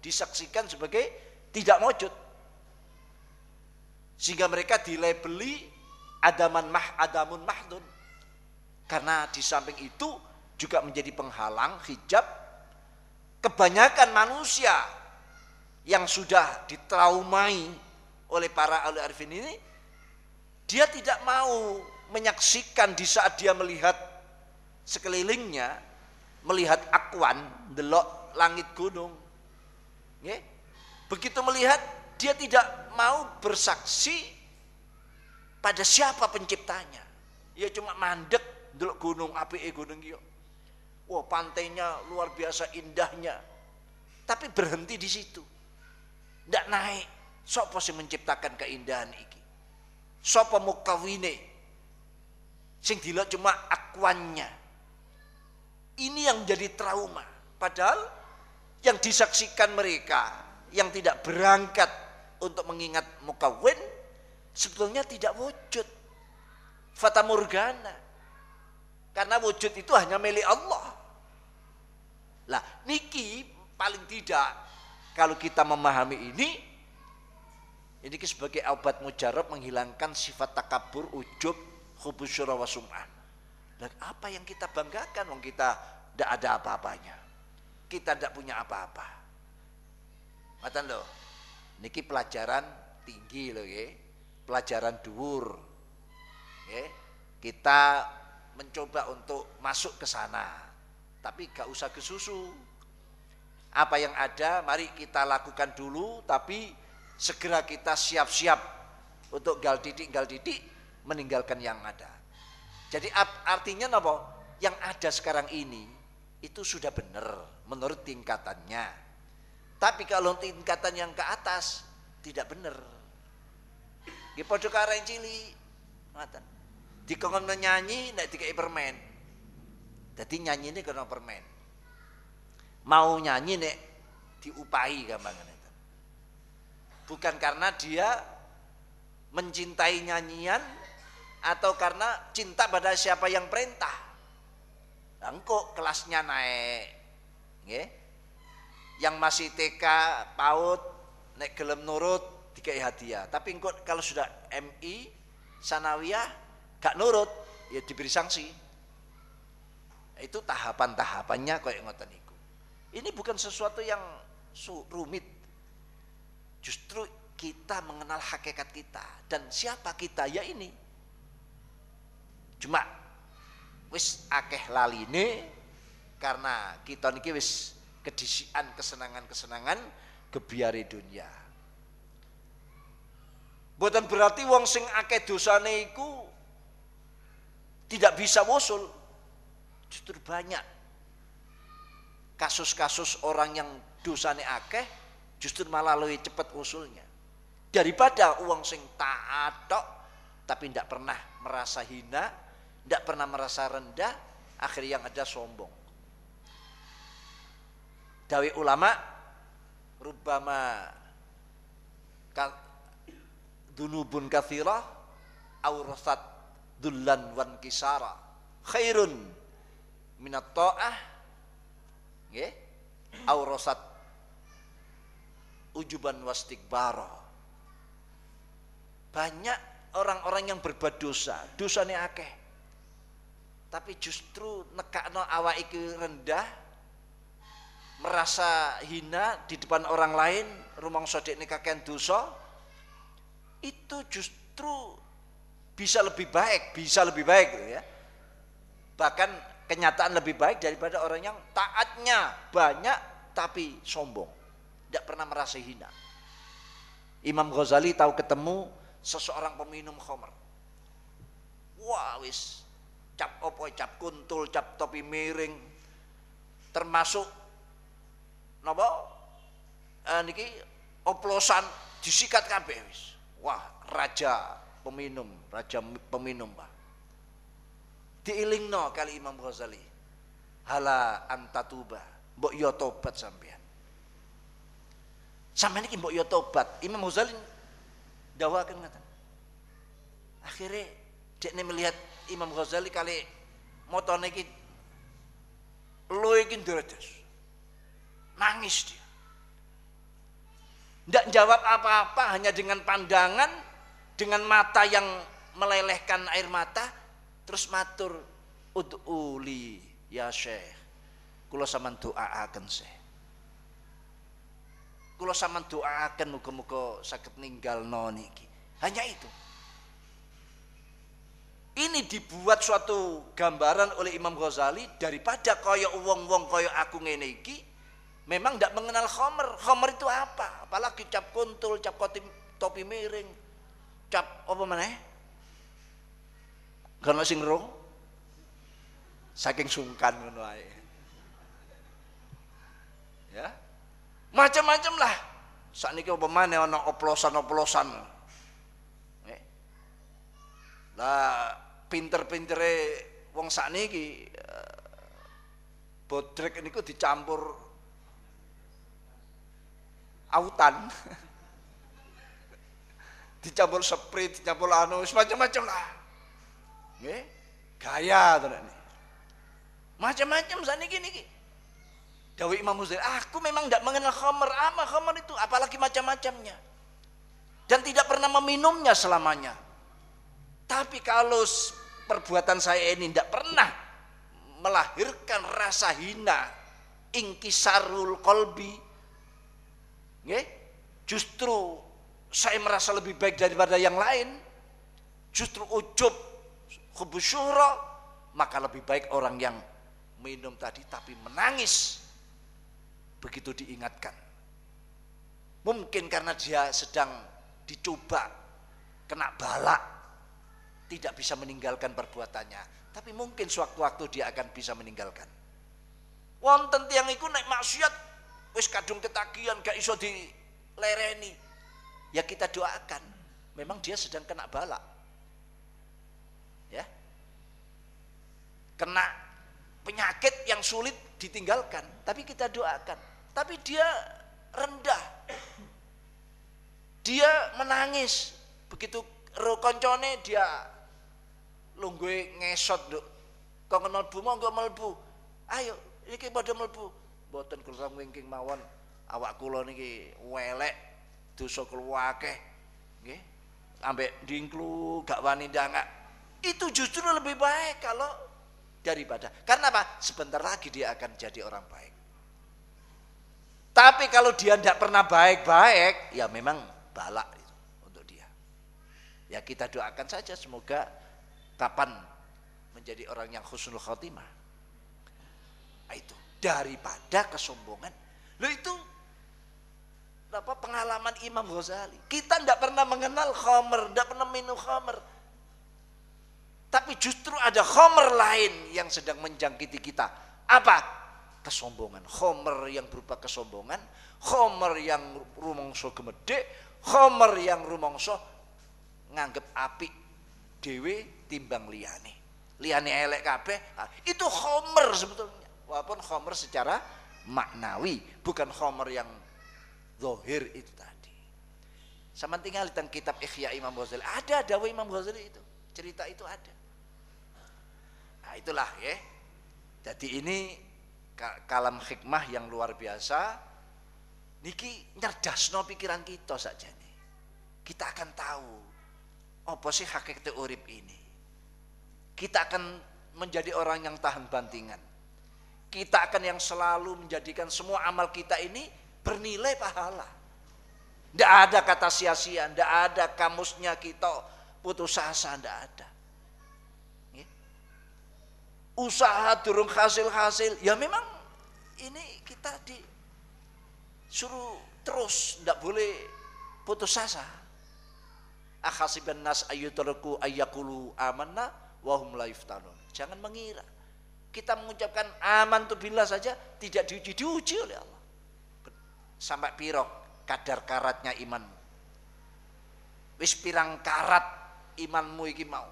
disaksikan sebagai tidak wujud. Sehingga mereka dilabeli adaman mah adamun mahdun. Karena di samping itu juga menjadi penghalang hijab kebanyakan manusia yang sudah ditraumai oleh para ahli arifin ini dia tidak mau menyaksikan di saat dia melihat sekelilingnya, melihat akuan, delok langit gunung. Begitu melihat dia tidak mau bersaksi pada siapa penciptanya. ia cuma mandek delok gunung api gunung yo. Wah, pantainya luar biasa indahnya. Tapi berhenti di situ. Tidak naik. Sopo sih menciptakan keindahan iki? Sopo mukawine? Sing dilihat cuma akuannya. Ini yang jadi trauma. Padahal yang disaksikan mereka yang tidak berangkat untuk mengingat mukawin sebetulnya tidak wujud. Fata morgana. Karena wujud itu hanya milik Allah. Lah, niki paling tidak kalau kita memahami ini ini sebagai obat mujarab menghilangkan sifat takabur, ujub, khubus syurah wa sum'ah. apa yang kita banggakan wong kita tidak ada apa-apanya. Kita tidak punya apa-apa. Matan loh. Niki pelajaran tinggi loh ya. Pelajaran duur. Ya. Kita mencoba untuk masuk ke sana. Tapi gak usah ke susu. Apa yang ada mari kita lakukan dulu tapi segera kita siap-siap untuk gal didik, gal didik meninggalkan yang ada. Jadi artinya apa? Yang ada sekarang ini itu sudah benar menurut tingkatannya. Tapi kalau tingkatan yang ke atas tidak benar. Di pojok yang cili, Di Dikongkon nyanyi naik tiga permen. Jadi nyanyi ini kena permen. Mau nyanyi nek diupahi gambangan itu. Bukan karena dia mencintai nyanyian atau karena cinta pada siapa yang perintah. Nah, engkau kelasnya naik. Nge? Yang masih TK, PAUD, naik gelem nurut dikai hadiah. Tapi engkau kalau sudah MI, sanawiyah gak nurut, ya diberi sanksi. Itu tahapan-tahapannya kayak ngoten niku. Ini bukan sesuatu yang rumit. Justru kita mengenal hakikat kita dan siapa kita ya ini Cuma wis akeh lali ini karena kita niki wis kedisian kesenangan-kesenangan gebiare dunia. Buatan berarti wong sing akeh dosane iku tidak bisa wosul justru banyak kasus-kasus orang yang dosane akeh justru malah lebih cepat usulnya daripada uang sing taat tapi tidak pernah merasa hina tidak pernah merasa rendah, akhirnya yang ada sombong. Dawi ulama, rubama dunubun kathirah, aurasat dullan wan kisara, khairun minat to'ah, ujuban aurasat ujuban Banyak orang-orang yang berbuat dosa, dosanya akeh tapi justru nekakno awak iki rendah merasa hina di depan orang lain rumong sodik ini kakek dosa itu justru bisa lebih baik bisa lebih baik gitu ya bahkan kenyataan lebih baik daripada orang yang taatnya banyak tapi sombong tidak pernah merasa hina Imam Ghazali tahu ketemu seseorang peminum khamr wah wis cap opo cap kuntul cap topi miring termasuk nopo eh, niki oplosan disikat kabeh wis wah raja peminum raja peminum Pak diilingno kali Imam Ghazali hala antatuba mbok yo ya tobat sampean sampean niki mbok yo ya tobat Imam Ghazali dawakan ngaten akhirnya dia melihat Imam Ghazali kali motor niki lo iki ndredes. Nangis dia. Tidak jawab apa-apa hanya dengan pandangan, dengan mata yang melelehkan air mata, terus matur ud'uli ya syekh. Kula sampean doaaken syekh. Kula sampean doaaken muga-muga saged ninggalno niki. Hanya itu. Ini dibuat suatu gambaran oleh Imam Ghazali daripada kaya uang uang kaya aku ngene iki memang tidak mengenal khomer. Khomer itu apa? Apalagi cap kontul, cap kotim, topi miring, cap apa mana? Karena sing roh saking sungkan ngono Ya, macam-macam lah. Saat ini apa mana? Ono oplosan-oplosan. Eh? Lah pinter-pintere wong Sani sakniki eh, bodrek niku dicampur autan. dicampur seprit, dicampur anu, semacam macam lah. Nggih, gaya to Macam-macam gini ki. Dawi Imam Muzir, aku memang tidak mengenal khamer apa ah, khamer itu, apalagi macam-macamnya. Dan tidak pernah meminumnya selamanya. Tapi kalau perbuatan saya ini tidak pernah melahirkan rasa hina ingkisarul kolbi justru saya merasa lebih baik daripada yang lain justru ujub khubusyuro maka lebih baik orang yang minum tadi tapi menangis begitu diingatkan mungkin karena dia sedang dicoba kena balak tidak bisa meninggalkan perbuatannya, tapi mungkin sewaktu-waktu dia akan bisa meninggalkan. Wonten tiang iku naik maksiat wis kadung ketagihan gak iso di lereni. Ya kita doakan, memang dia sedang kena balak. Ya. Kena penyakit yang sulit ditinggalkan, tapi kita doakan. Tapi dia rendah. Dia menangis begitu rokoncone dia lungguh ngesot, dok kau kenal bu monggo mlebu. Ayo, iki padha mlebu. Mboten kulo wingking mawon. Awak kulo niki welek dosa keluake, Nggih. Ambek dingklu gak wani ndangak. Itu justru lebih baik kalau daripada. Karena apa? Sebentar lagi dia akan jadi orang baik. Tapi kalau dia tidak pernah baik-baik, ya memang balak itu untuk dia. Ya kita doakan saja semoga kapan menjadi orang yang khusnul khotimah ah, itu daripada kesombongan lo itu apa pengalaman Imam Ghazali kita tidak pernah mengenal khomer tidak pernah minum khomer tapi justru ada khomer lain yang sedang menjangkiti kita apa kesombongan khomer yang berupa kesombongan khomer yang rumongso gemede khomer yang rumongso nganggep api dewe timbang liane liane elek kabeh ah, itu Homer sebetulnya. Walaupun Homer secara maknawi, bukan Homer yang Zohir itu tadi. Sama tinggal tentang kitab Ikhya Imam Ghazali. Ada dawa Imam Ghazali itu. Cerita itu ada. Nah itulah ya. Jadi ini kalam hikmah yang luar biasa. Niki nyerdasno pikiran kita saja nih. Kita akan tahu apa sih hakikat urip ini? Kita akan menjadi orang yang tahan bantingan. Kita akan yang selalu menjadikan semua amal kita ini bernilai pahala. Tidak ada kata sia-sia, tidak -sia, ada kamusnya kita putus asa, tidak ada. Usaha durung hasil-hasil, ya memang ini kita disuruh terus, tidak boleh putus asa akhasiban nas ayyutraku ayyakulu amanna wahum Wahum la yuftanun. Jangan mengira kita mengucapkan aman tu bila saja tidak diuji-diuji oleh Allah. Sampai pirok kadar karatnya imanmu. Wis pirang karat imanmu iki mau.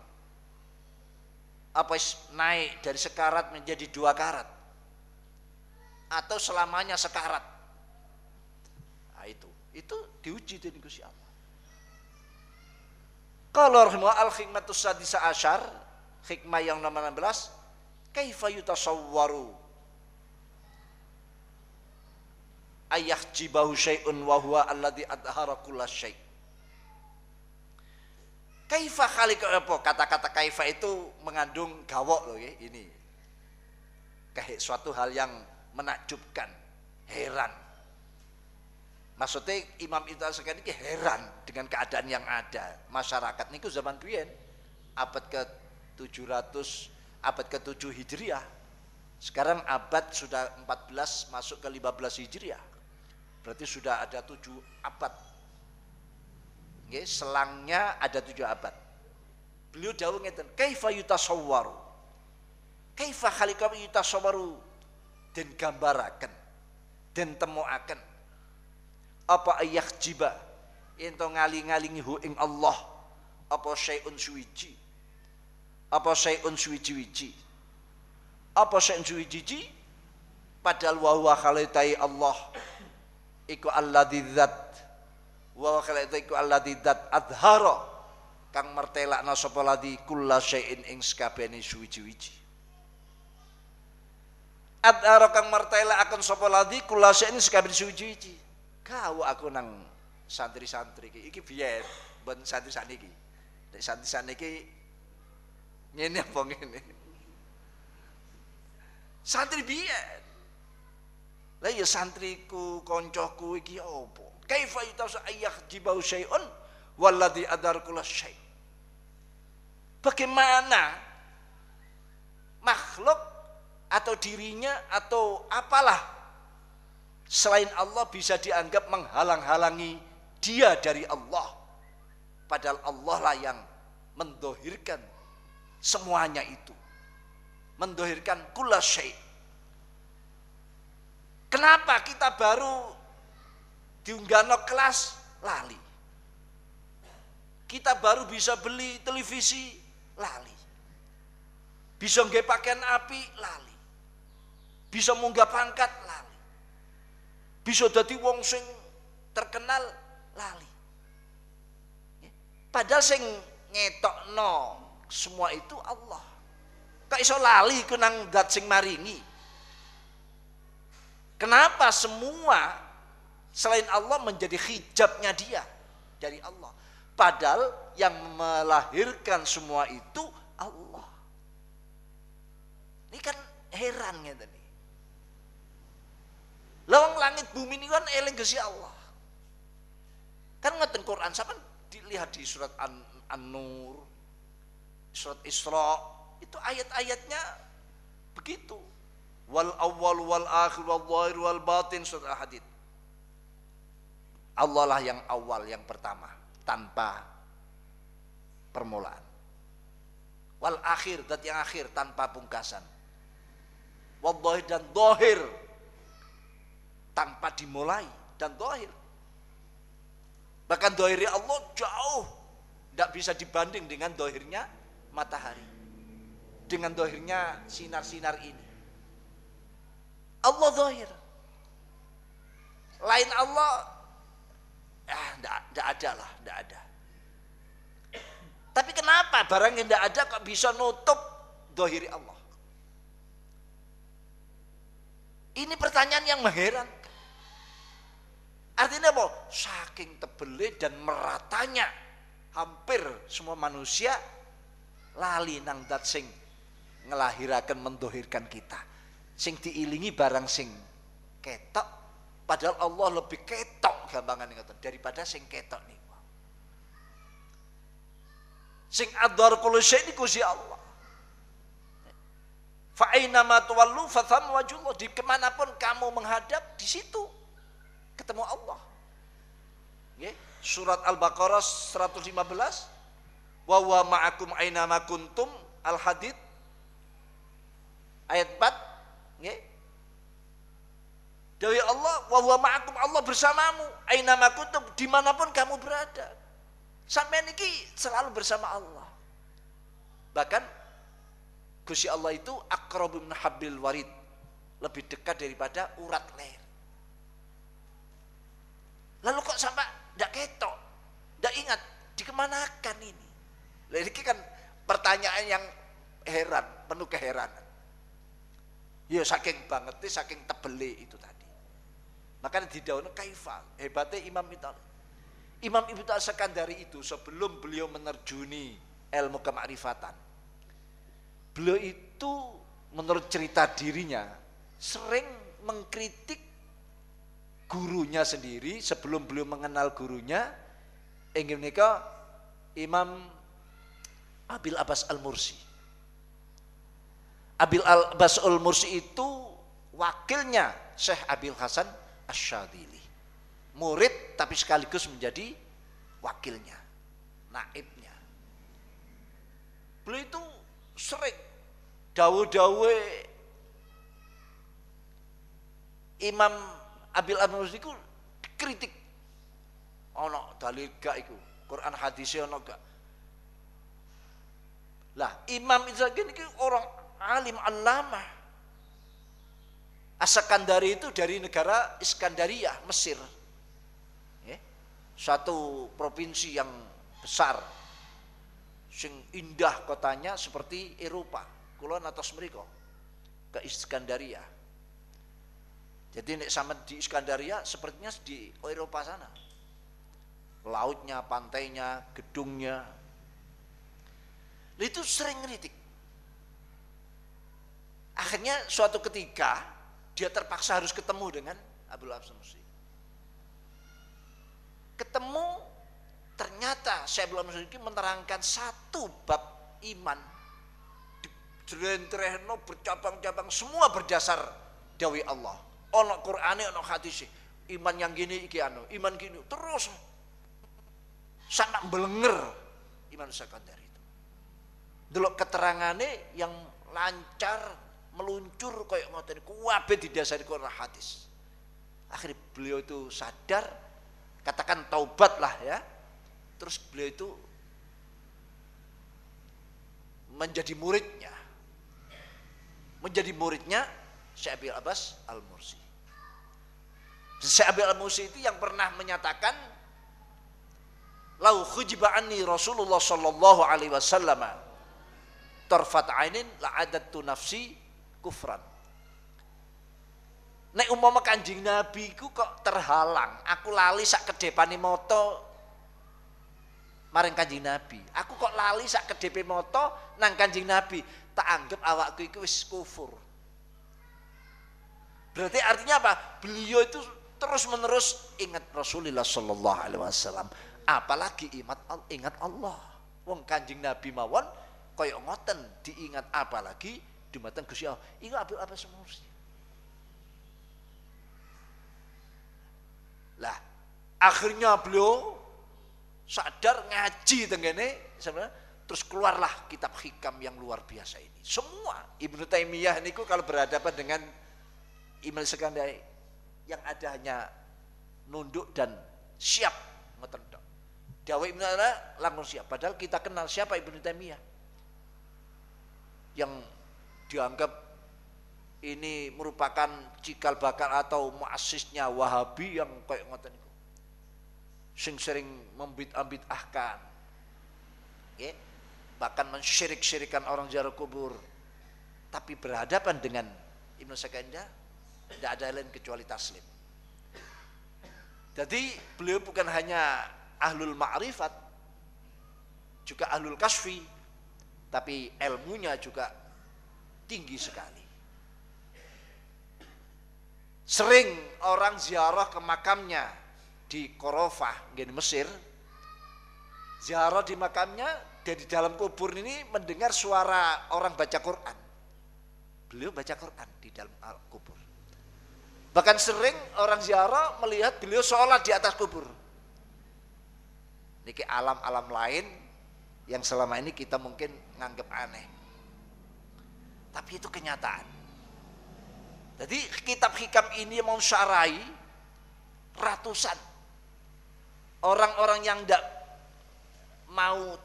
Apa is naik dari sekarat menjadi dua karat? Atau selamanya sekarat? Nah, itu, itu diuji dengan Gusti kalau rahimah al-hikmatus sadisa asyar, hikmah yang nomor 16, kaifa yutasawwaru ayah jibahu syai'un wa huwa alladhi adhara kulla syai' kaifa khaliq eh, apa kata-kata kaifa itu mengandung gawok loh ya ini kayak suatu hal yang menakjubkan heran Maksudnya Imam Ibnu sekarang ini heran dengan keadaan yang ada. Masyarakat niku zaman biyen abad ke 700 abad ke 7 Hijriah. Sekarang abad sudah 14 masuk ke 15 Hijriah. Berarti sudah ada 7 abad. selangnya ada 7 abad. Beliau dawuh ngeten, "Kaifa yutasawwaru?" Kaifa yuta yutasawwaru? dan gambarakan dan temuakan apa ayah jiba ento ngaling-ngalingi hu ing Allah apa syai'un suwiji apa syai'un suwiji-wiji apa syai'un suwiji-wiji padahal wa huwa khalaitai Allah iku alladzat wa khalaitai iku didat adhara kang mertelakna sapa ladi kulla syai'in ing skabeni suwiji-wiji adharo kang akan sopo ladi kulase ini sakabehane suci wiji Kau aku nang santri-santri iki. Iki biyen ben santri saniki. Nek santri saniki ngene apa ngene? Santri biyen. Lah ya santriku, koncoku iki apa? Kaifa yutasa ayyah jibau syai'un walladhi adarkula syai'. Bagaimana makhluk atau dirinya atau apalah selain Allah bisa dianggap menghalang-halangi dia dari Allah. Padahal Allah lah yang mendohirkan semuanya itu. Mendohirkan kula syaih. Kenapa kita baru no kelas lali? Kita baru bisa beli televisi lali. Bisa nggak pakaian api lali. Bisa munggah pangkat lali bisa jadi wong sing terkenal lali. Padahal sing ngetok Nong, semua itu Allah. Kok iso lali kenang nang sing maringi? Kenapa semua selain Allah menjadi hijabnya dia dari Allah? Padahal yang melahirkan semua itu Allah. Ini kan heran ya tadi. Lawang langit bumi ini kan eling si Allah. Kan ngeten Quran siapa? dilihat di surat An-Nur, surat Isra, itu ayat-ayatnya begitu. Wal awal wal akhir wal zahir wal batin surat Al-Hadid. Allah lah yang awal yang pertama tanpa permulaan. Wal akhir dan yang akhir tanpa pungkasan. Wal dohir dan dohir, tanpa dimulai dan dohir. Bahkan dohirnya Allah jauh tidak bisa dibanding dengan dohirnya matahari. Dengan dohirnya sinar-sinar ini. Allah dohir. Lain Allah, ah, tidak ada lah, tidak ada. Tapi kenapa barang yang tidak ada kok bisa nutup dohiri Allah? Ini pertanyaan yang mengheran. Artinya apa? Saking tebele dan meratanya hampir semua manusia lali nang dat sing ngelahirakan mendohirkan kita. Sing diilingi barang sing ketok padahal Allah lebih ketok gampangan ngoten daripada sing ketok nih. Sing ador kulusya ini kusi Allah. Fa'inama tuwallu fatham wajullah. Di kemanapun kamu menghadap, di situ ketemu Allah. Surat Al-Baqarah 115 wa wa ma'akum aina ma kuntum Al-Hadid ayat 4 nggih. Dari Allah wa wa ma'akum Allah bersamamu aina ma kuntum dimanapun kamu berada. Sampai niki selalu bersama Allah. Bahkan Gusti Allah itu akrabun habil warid lebih dekat daripada urat leher. Lalu kok sampai tidak ketok, tidak ingat, dikemanakan ini. Lalu ini kan pertanyaan yang heran, penuh keheranan. Ya saking banget, saking tebeli itu tadi. Makanya di daun kaifal, hebatnya Imam itu. Imam Ibnu al dari itu sebelum beliau menerjuni ilmu kemakrifatan, beliau itu menurut cerita dirinya sering mengkritik gurunya sendiri sebelum beliau mengenal gurunya ingin menikah Imam Abil Abbas Al-Mursi. Abil Abbas Al-Mursi itu wakilnya Syekh Abil Hasan Asyadili. Murid tapi sekaligus menjadi wakilnya, naibnya. Beliau itu sering dawe-dawe Imam Abil Abnus itu kritik. Ono dalil gak iku. Quran hadisnya ono gak. Lah, Imam Izzakin itu orang alim alama. Askandari itu dari negara Iskandaria, Mesir. Ya. Satu provinsi yang besar. Sing indah kotanya seperti Eropa. Kulon atas mereka ke Iskandaria. Jadi nek sama di Iskandaria sepertinya di Eropa sana. Lautnya, pantainya, gedungnya. Itu sering ngeritik. Akhirnya suatu ketika dia terpaksa harus ketemu dengan Abdul Abs Musi. Ketemu ternyata saya belum sedikit menerangkan satu bab iman dilentrehno bercabang-cabang semua berdasar Jawi Allah Ono Qur'ane ono sih Iman yang gini iki ano iman gini terus sangat belenger iman sekunder itu. Delok keterangane yang lancar meluncur kayak ngoten dasar didasari Quran hadis. Akhirnya beliau itu sadar katakan taubat lah ya. Terus beliau itu menjadi muridnya. Menjadi muridnya Syekh Abil Abbas Al-Mursi. Syekh Abil Al-Mursi itu yang pernah menyatakan lau khujiba anni Rasulullah sallallahu alaihi wasallam tarfat ainin tu nafsi kufran. Nek umpama Kanjeng Nabi ku kok terhalang, aku lali sak kedepane moto maring Kanjeng Nabi. Aku kok lali sak kedepe moto nang Kanjeng Nabi, tak anggap awakku iku wis kufur. Berarti artinya apa? Beliau itu terus-menerus ingat Rasulullah Shallallahu alaihi wasallam. Apalagi ingat ingat Allah. Wong Kanjeng Nabi mawon koyok ngoten diingat apalagi dumateng Gusti Allah. Ingat apa apa semua. Lah, akhirnya beliau sadar ngaji tengene sebenarnya terus keluarlah kitab hikam yang luar biasa ini. Semua Ibnu Taimiyah niku kalau berhadapan dengan email sekandai yang ada hanya nunduk dan siap ngetendok. Dawai Ibn Ibnu langsung siap. Padahal kita kenal siapa Ibnu Taimiyah. Yang dianggap ini merupakan cikal bakal atau muasisnya Wahabi yang kayak ngoten itu. Sing sering membit-ambit ahkan. Ya, bahkan mensyirik-syirikan orang jarak kubur. Tapi berhadapan dengan Ibnu Sakanda tidak ada lain kecuali taslim. Jadi beliau bukan hanya ahlul ma'rifat, juga ahlul kasfi, tapi ilmunya juga tinggi sekali. Sering orang ziarah ke makamnya di Korofah, di Mesir. Ziarah di makamnya dan di dalam kubur ini mendengar suara orang baca Quran. Beliau baca Quran di dalam Bahkan sering orang ziarah melihat beliau sholat di atas kubur. Ini alam-alam lain yang selama ini kita mungkin nganggap aneh. Tapi itu kenyataan. Jadi kitab hikam ini mau syarai ratusan orang-orang yang tidak mau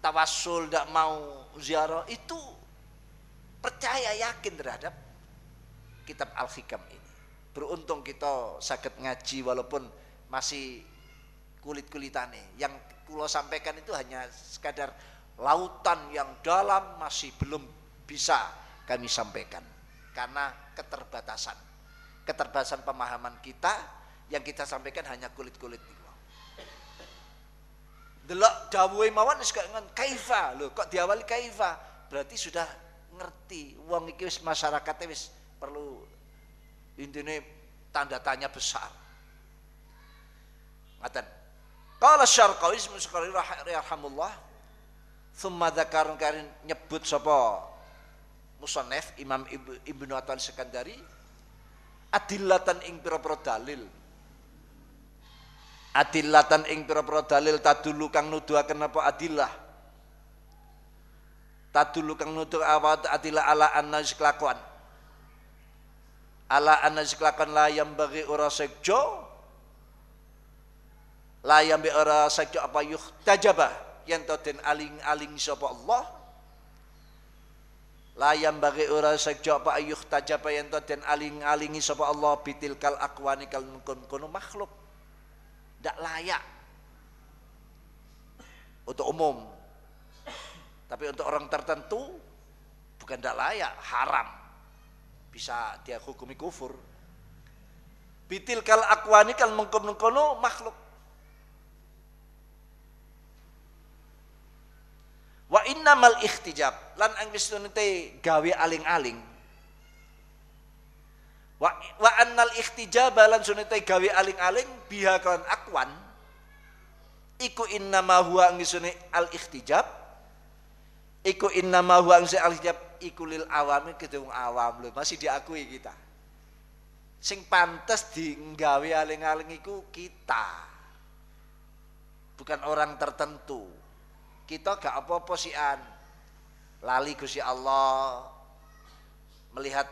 tawasul, tidak mau ziarah itu percaya yakin terhadap kitab al-hikam ini beruntung kita sakit ngaji walaupun masih kulit-kulitane yang kulo sampaikan itu hanya sekadar lautan yang dalam masih belum bisa kami sampaikan karena keterbatasan keterbatasan pemahaman kita yang kita sampaikan hanya kulit-kulit delok dawuhe mawon wis kok kaifa lho kok diawali kaifa berarti sudah ngerti wong iki wis masyarakate wis perlu Intinya tanda tanya besar. Ngaten. Qala Syarqawi Syarqawi rahimahullah thumma dzakarun karin nyebut sapa musannaf Imam Ibnu Atan Sekandari adillatan ing pira-pira dalil adillatan ing pira-pira dalil tadulu kang nuduhaken apa adillah tadulu kang nuduh awat adillah ala anna kelakuan ala anazklakan layam bagi ora sekjo layam bi ora sekjo apa yuh tajabah yang toten aling-aling sapa Allah layam bagi ora sekjo apa yuh tajabah yang toten aling-alingi sapa Allah bitilkal akwani kal kono makhluk ndak layak untuk umum tapi untuk orang tertentu bukan tidak layak haram bisa dia hukumi kufur bitil kal akwani kal mengkono makhluk wa inna mal ikhtijab lan angges nunte gawe aling-aling wa wa annal ikhtijab lan sunete gawe aling-aling biha kan akwan iku ma huwa ngisune al ikhtijab iku ma huwa al ikhtijab Ikulil awami gedung awam lho masih diakui kita sing di dienggawe aling-aling iku kita bukan orang tertentu kita gak apa-apa an, lali gusi Allah melihat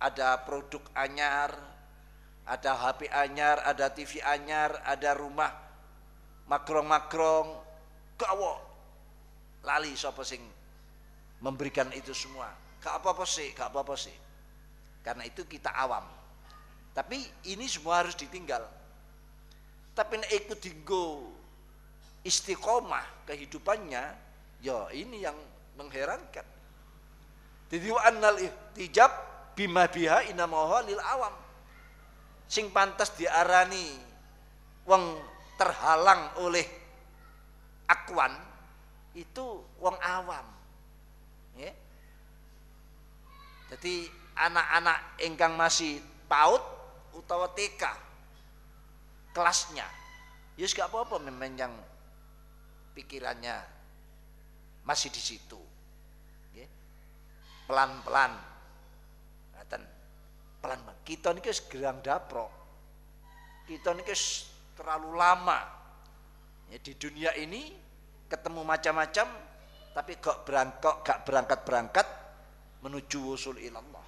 ada produk anyar ada HP anyar, ada TV anyar, ada rumah makrong-makrong, kawo, lali sapa sing memberikan itu semua. Gak apa-apa sih, gak apa-apa sih. Karena itu kita awam. Tapi ini semua harus ditinggal. Tapi nek ikut dinggo istiqomah kehidupannya, ya ini yang mengherankan. Jadi annal ihtijab bima biha inamaha lil awam. Sing pantas diarani wong terhalang oleh akuan itu wong awam Jadi anak-anak engkang masih paut utawa TK kelasnya. Ya yes, gak apa-apa memang yang pikirannya masih di situ. Pelan-pelan. Ngaten. Pelan, -pelan. Kita ini wis gerang daprok. Kita niki terlalu lama. Ya, di dunia ini ketemu macam-macam tapi kok berangkat gak berangkat-berangkat menuju usul ilallah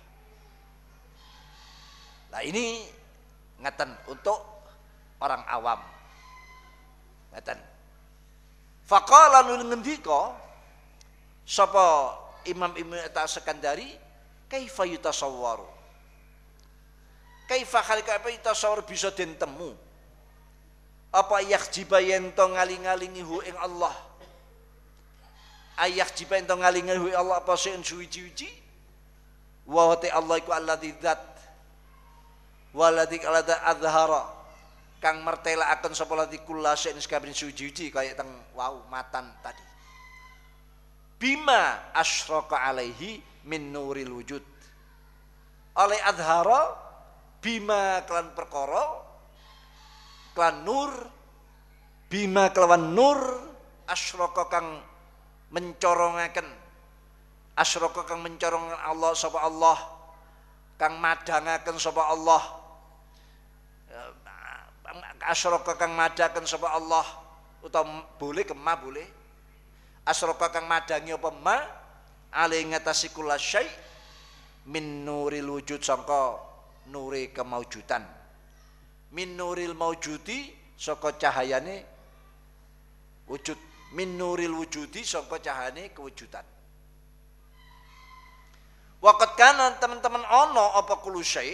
nah ini ngeten untuk orang awam ngeten faqala nul ngendika sapa Imam Ibnu Atta Sekandari kaifa yutasawwaru kaifa khalika apa yutasawwar bisa den temu apa yakhjiba yen to ngaling ngalingi hu ing Allah ayah jiba ento ngalingi hu Allah apa sing suwi wiji wa wati Allah iku alladzi zat waladzi alada azhara kang mertelakaken sapa lati kula sing sakabehing suci-suci kaya teng wau matan tadi bima asyraqa alaihi min nuril wujud oleh azhara bima kelan perkara kelan nur bima kelawan nur asyraqa kang mencorongaken asyraka kang mencorong Allah sapa Allah kang madangaken sapa Allah asyraka kang madaken sapa Allah utawa boleh kema boleh asyraka kang madangi apa ma ali ngatasi kula syai min nuril wujud sangka nuri kemaujutan min nuril maujudi saka cahayane wujud min nuril wujudi saka cahane kewujudan Waktu kanan teman-teman ono apa kullu syai.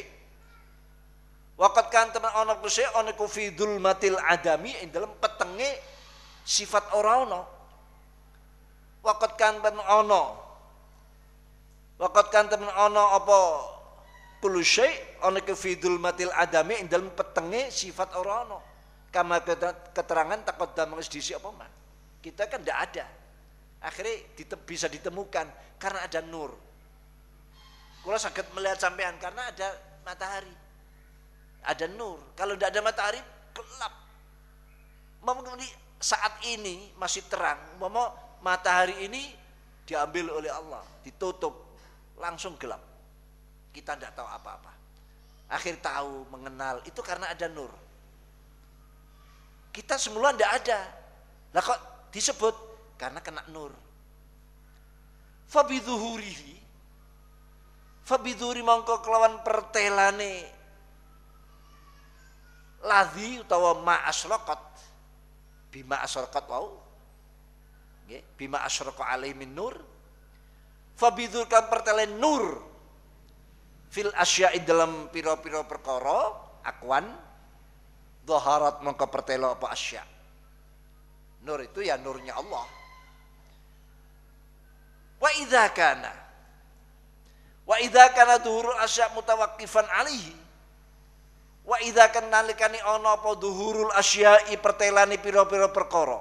kanan teman ono kullu ono kufidul matil adami ing dalam petenge sifat orono. ono. Waktu kanan teman ono. Waktu kanan teman ono apa kullu ono kufidul matil adami ing dalam petenge sifat orono. ono. Kama keterangan takut dalam mengesdisi apa mah? Kita kan tidak ada. Akhirnya bisa ditemukan karena ada nur kalau sakit melihat sampean karena ada matahari. Ada nur. Kalau tidak ada matahari gelap. Mungkin saat ini masih terang, mau matahari ini diambil oleh Allah, ditutup, langsung gelap. Kita tidak tahu apa-apa. Akhir tahu, mengenal, itu karena ada nur. Kita semula tidak ada. Lah kok disebut? Karena kena nur. Fabiduhurihi Fabiduri mongko kelawan pertelane ladhi utawa ma asraqat bima asrokot wau bima asraqa alaihi min nur fabidur kan pertelen nur fil asya dalam piro-piro perkoro, akuan doharat mongko pertelo apa asya nur itu ya nurnya Allah wa idha kana Wa idza kana dhuhur asya mutawaqqifan alihi. Wa idza kana nalikani ana apa dhuhurul asya'i pertelani pira-pira perkara.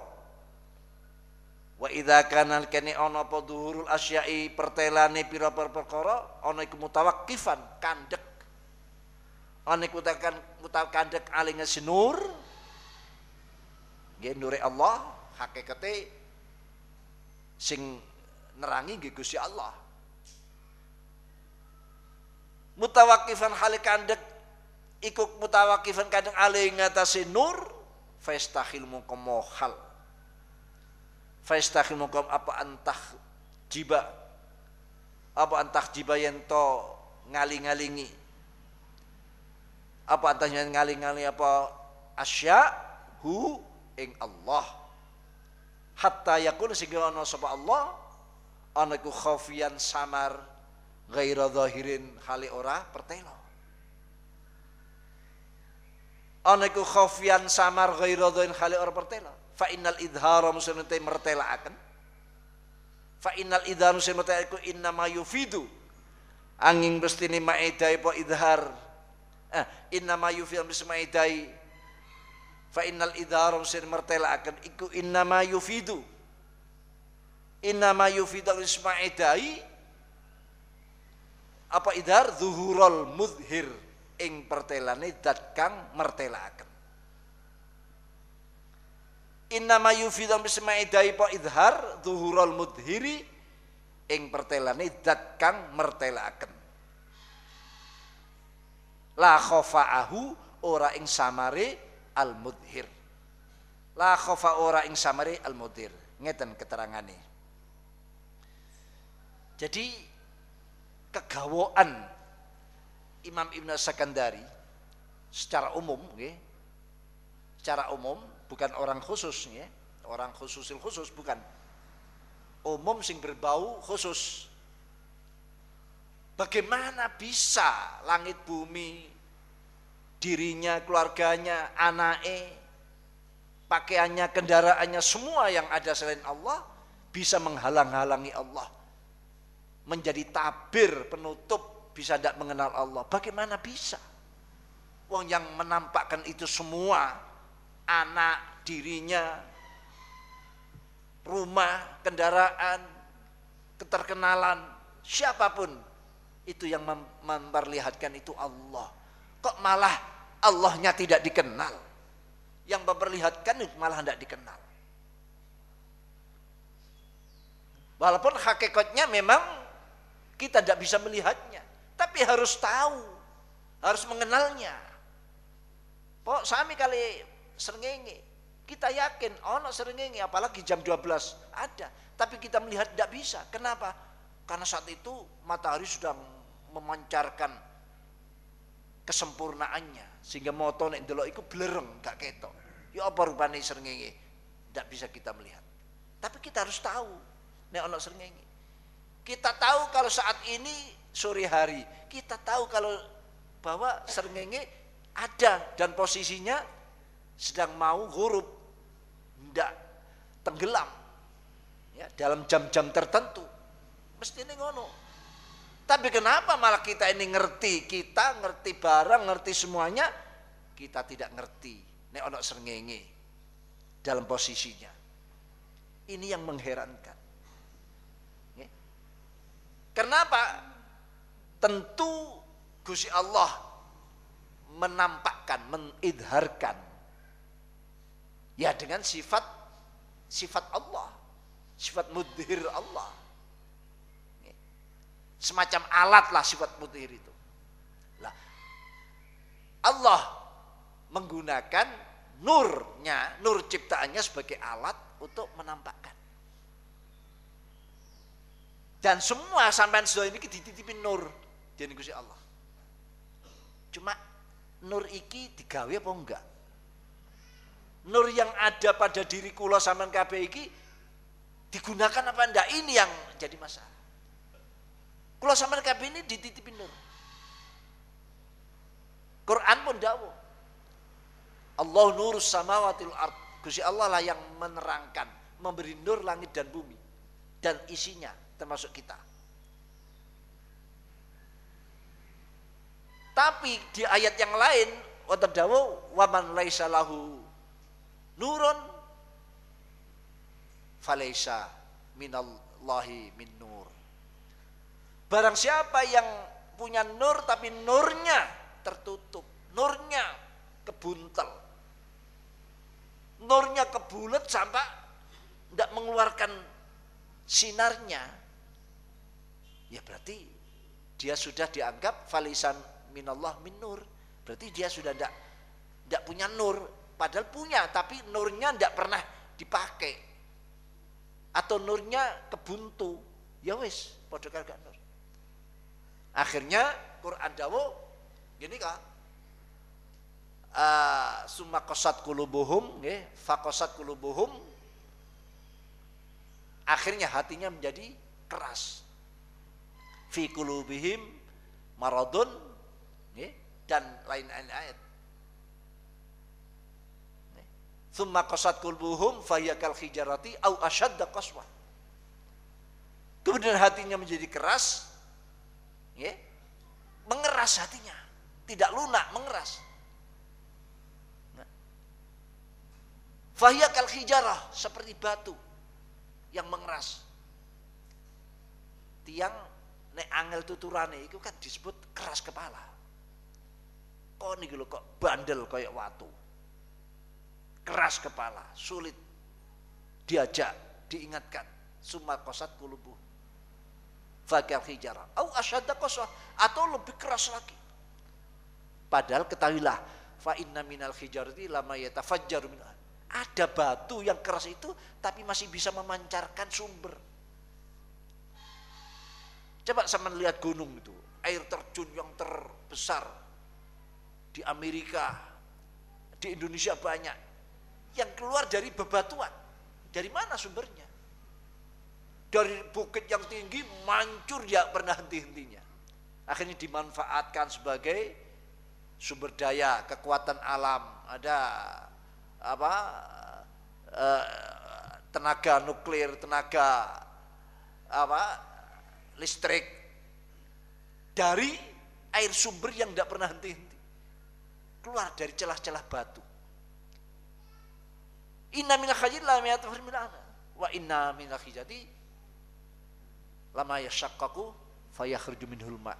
Wa idza kana nalikani ana apa dhuhurul asya'i pertelani pira-pira perkara ana iku mutawaqqifan kandek. Ana iku mutawakandek mutal alinge sinur. Nggih nuri Allah hakikate sing nerangi nggih Gusti Allah mutawakifan halik kandek ikut mutawakifan kadang alih ngatasi nur faistahil mukom mohal faistahil mukom apa antah jiba apa antah jiba yang to ngaling-ngalingi apa antahnya ngaling-ngaling apa asya hu ing Allah hatta yakun sehingga ono sapa Allah ana ku khafian samar gaira zahirin hali ora pertelo. aneku khofian khafian samar gaira zahirin hali ora pertelo. Fa innal idhara muslimin te akan Fa innal idhara muslimin te iku inna ma yufidu. Angin bestini ma'idai po idhar. Eh, inna ma yufidu bisma ma'idai Fa innal idhara mertela akan iku inna ma yufidu. Inna ma yufidu bisma ma'idai apa idhar zuhurul mudhir ing pertelane dat kang mertelaaken innama yufidu bisma'i po idhar zuhurul mudhiri ing pertelane dat kang mertelaaken la khofa'ahu ora ing samare al mudhir la khofa ora ing samare al mudhir ngeten keterangane jadi kegawaan Imam Ibn Sakandari secara umum nggih secara umum bukan orang khusus ya, orang yang khusus bukan umum sing berbau khusus bagaimana bisa langit bumi dirinya keluarganya anaknya pakaiannya kendaraannya semua yang ada selain Allah bisa menghalang-halangi Allah menjadi tabir penutup bisa tidak mengenal Allah. Bagaimana bisa? Wong yang menampakkan itu semua anak dirinya, rumah, kendaraan, keterkenalan, siapapun itu yang memperlihatkan itu Allah. Kok malah Allahnya tidak dikenal? Yang memperlihatkan itu malah tidak dikenal. Walaupun hakikatnya memang kita tidak bisa melihatnya, tapi harus tahu, harus mengenalnya. Pok sami kali serengenge, kita yakin ono serengenge apalagi jam 12 ada, tapi kita melihat tidak bisa. Kenapa? Karena saat itu matahari sudah memancarkan kesempurnaannya sehingga moto nek delok iku blereng gak ketok. Ya apa rupane serengenge? Tidak bisa kita melihat. Tapi kita harus tahu nek ono serengenge. Kita tahu kalau saat ini sore hari, kita tahu kalau bahwa serengenge ada dan posisinya sedang mau huruf tidak tenggelam ya, dalam jam-jam tertentu mesti ini ngono tapi kenapa malah kita ini ngerti kita ngerti barang ngerti semuanya kita tidak ngerti ini ono serengenge dalam posisinya ini yang mengherankan Kenapa Tentu Gusti Allah menampakkan, menidharkan. Ya dengan sifat sifat Allah, sifat mudhir Allah. Semacam alat lah sifat mudhir itu. Lah, Allah menggunakan nurnya, nur ciptaannya sebagai alat untuk menampakkan. Dan semua sampean sudah ini dititipin nur dening Gusti Allah. Cuma nur iki digawe apa enggak? Nur yang ada pada diri kula sampean kabeh iki digunakan apa enggak ini yang jadi masalah. Kula sampean kabeh ini dititipin nur. Quran pun dakwah. Allah nurus samawatil ard. Gusti Allah lah yang menerangkan, memberi nur langit dan bumi dan isinya termasuk kita. Tapi di ayat yang lain wadadawu waman laisa lahu nurun falaisa minallahi min nur. Barang siapa yang punya nur tapi nurnya tertutup, nurnya kebuntel. Nurnya kebulet sampai tidak mengeluarkan sinarnya Ya berarti dia sudah dianggap falisan minallah min nur. Berarti dia sudah tidak tidak punya nur. Padahal punya, tapi nurnya tidak pernah dipakai. Atau nurnya kebuntu. Ya wis, podo kagak nur. Akhirnya Quran Dawo gini kak Uh, summa kosat kulubuhum nggih fakosat kulubuhum akhirnya hatinya menjadi keras fi kulubihim maradun dan lain-lain ayat. Summa qasat qulbuhum fahyakal khijarati au ashadda qaswa. Kemudian hatinya menjadi keras, ya, mengeras hatinya, tidak lunak, mengeras. Nah. Fahyakal hijarah seperti batu yang mengeras. Tiang nek angel tuturane itu kan disebut keras kepala kok nih lo kok bandel kayak watu keras kepala sulit diajak diingatkan summa kosat kulubu fakir hijara au asyadda kosah atau lebih keras lagi padahal ketahuilah fa inna minal hijarati lama yatafajjaru ada batu yang keras itu tapi masih bisa memancarkan sumber Coba sama lihat gunung itu, air terjun yang terbesar di Amerika, di Indonesia banyak yang keluar dari bebatuan. Dari mana sumbernya? Dari bukit yang tinggi mancur ya pernah henti-hentinya. Akhirnya dimanfaatkan sebagai sumber daya, kekuatan alam. Ada apa? Eh, tenaga nuklir, tenaga apa listrik dari air sumber yang tidak pernah henti-henti keluar dari celah-celah batu inna minal khajir la yatafir min wa inna minal khijati lama yashaqqaqu fayakhruju minhul ma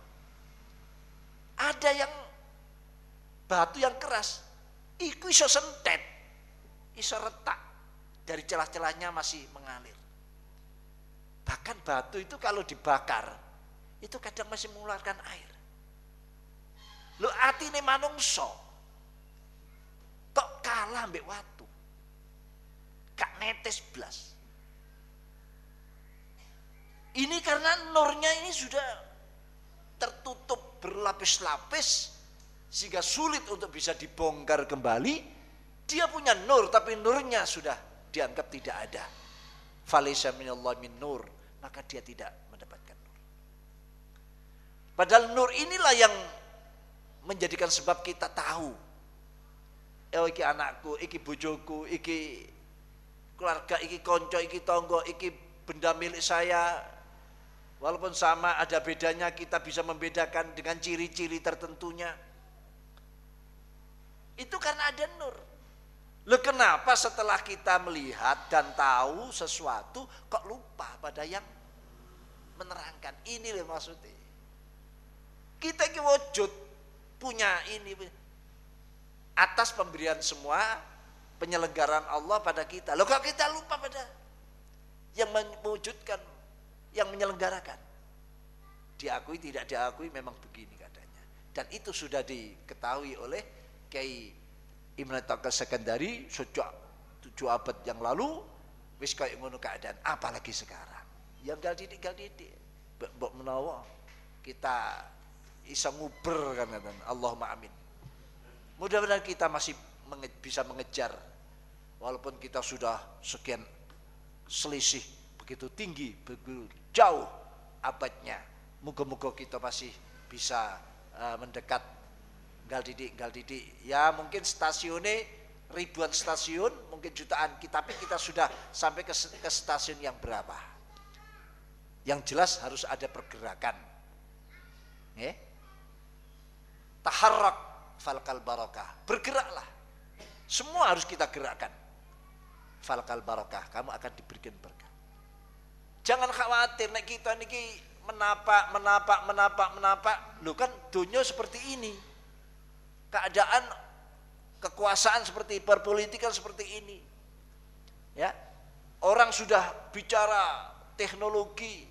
ada yang batu yang keras iku iso sentet iso retak dari celah-celahnya masih mengalir Bahkan batu itu kalau dibakar, itu kadang masih mengeluarkan air. Lu ati ini manungso. Tok kalah ambek watu. Kak netes blas. Ini karena nurnya ini sudah tertutup berlapis-lapis sehingga sulit untuk bisa dibongkar kembali. Dia punya nur tapi nurnya sudah dianggap tidak ada. Falisa minallah min nur maka dia tidak mendapatkan nur. Padahal nur inilah yang menjadikan sebab kita tahu. Eh iki anakku, iki bojoku, iki keluarga, iki konco, iki tonggo, iki benda milik saya. Walaupun sama ada bedanya kita bisa membedakan dengan ciri-ciri tertentunya. Itu karena ada nur. Lu kenapa setelah kita melihat dan tahu sesuatu kok lupa pada yang menerangkan? Ini loh maksudnya. Kita ini wujud punya ini atas pemberian semua penyelenggaraan Allah pada kita. Loh kok kita lupa pada yang mewujudkan, yang menyelenggarakan? Diakui tidak diakui memang begini katanya. Dan itu sudah diketahui oleh Kiai Imran Tangkas Sekandari sejak tujuh abad yang lalu wis kaya ngono keadaan apalagi sekarang yang gal didik gal didik mbok menawa kita iso nguber kan, kan kan Allahumma amin mudah-mudahan kita masih menge bisa mengejar walaupun kita sudah sekian selisih begitu tinggi begitu jauh abadnya moga-moga kita masih bisa uh, mendekat gal didik gal didik ya mungkin stasiunnya ribuan stasiun mungkin jutaan tapi kita sudah sampai ke, ke stasiun yang berapa yang jelas harus ada pergerakan ya taharrak falkal barokah bergeraklah semua harus kita gerakkan falkal barokah kamu akan diberikan berkah jangan khawatir nek kita ini, menapak menapak menapak menapak Lu kan dunia seperti ini keadaan kekuasaan seperti perpolitikan seperti ini. Ya. Orang sudah bicara teknologi.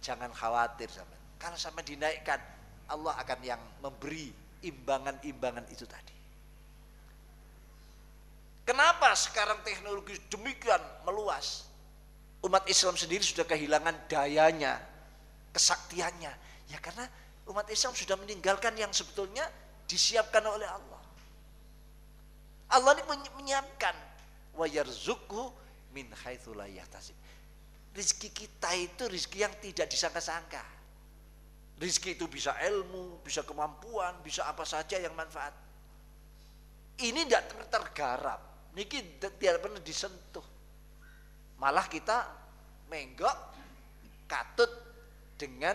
Jangan khawatir sama. Karena sama dinaikkan, Allah akan yang memberi imbangan-imbangan itu tadi. Kenapa sekarang teknologi demikian meluas? Umat Islam sendiri sudah kehilangan dayanya, kesaktiannya. Ya karena umat Islam sudah meninggalkan yang sebetulnya disiapkan oleh Allah. Allah ini menyiapkan wa yarzuqhu min haitsu la yahtasib. Rizki kita itu rizki yang tidak disangka-sangka. Rizki itu bisa ilmu, bisa kemampuan, bisa apa saja yang manfaat. Ini tidak tergarap. Niki tidak pernah disentuh. Malah kita menggok, katut dengan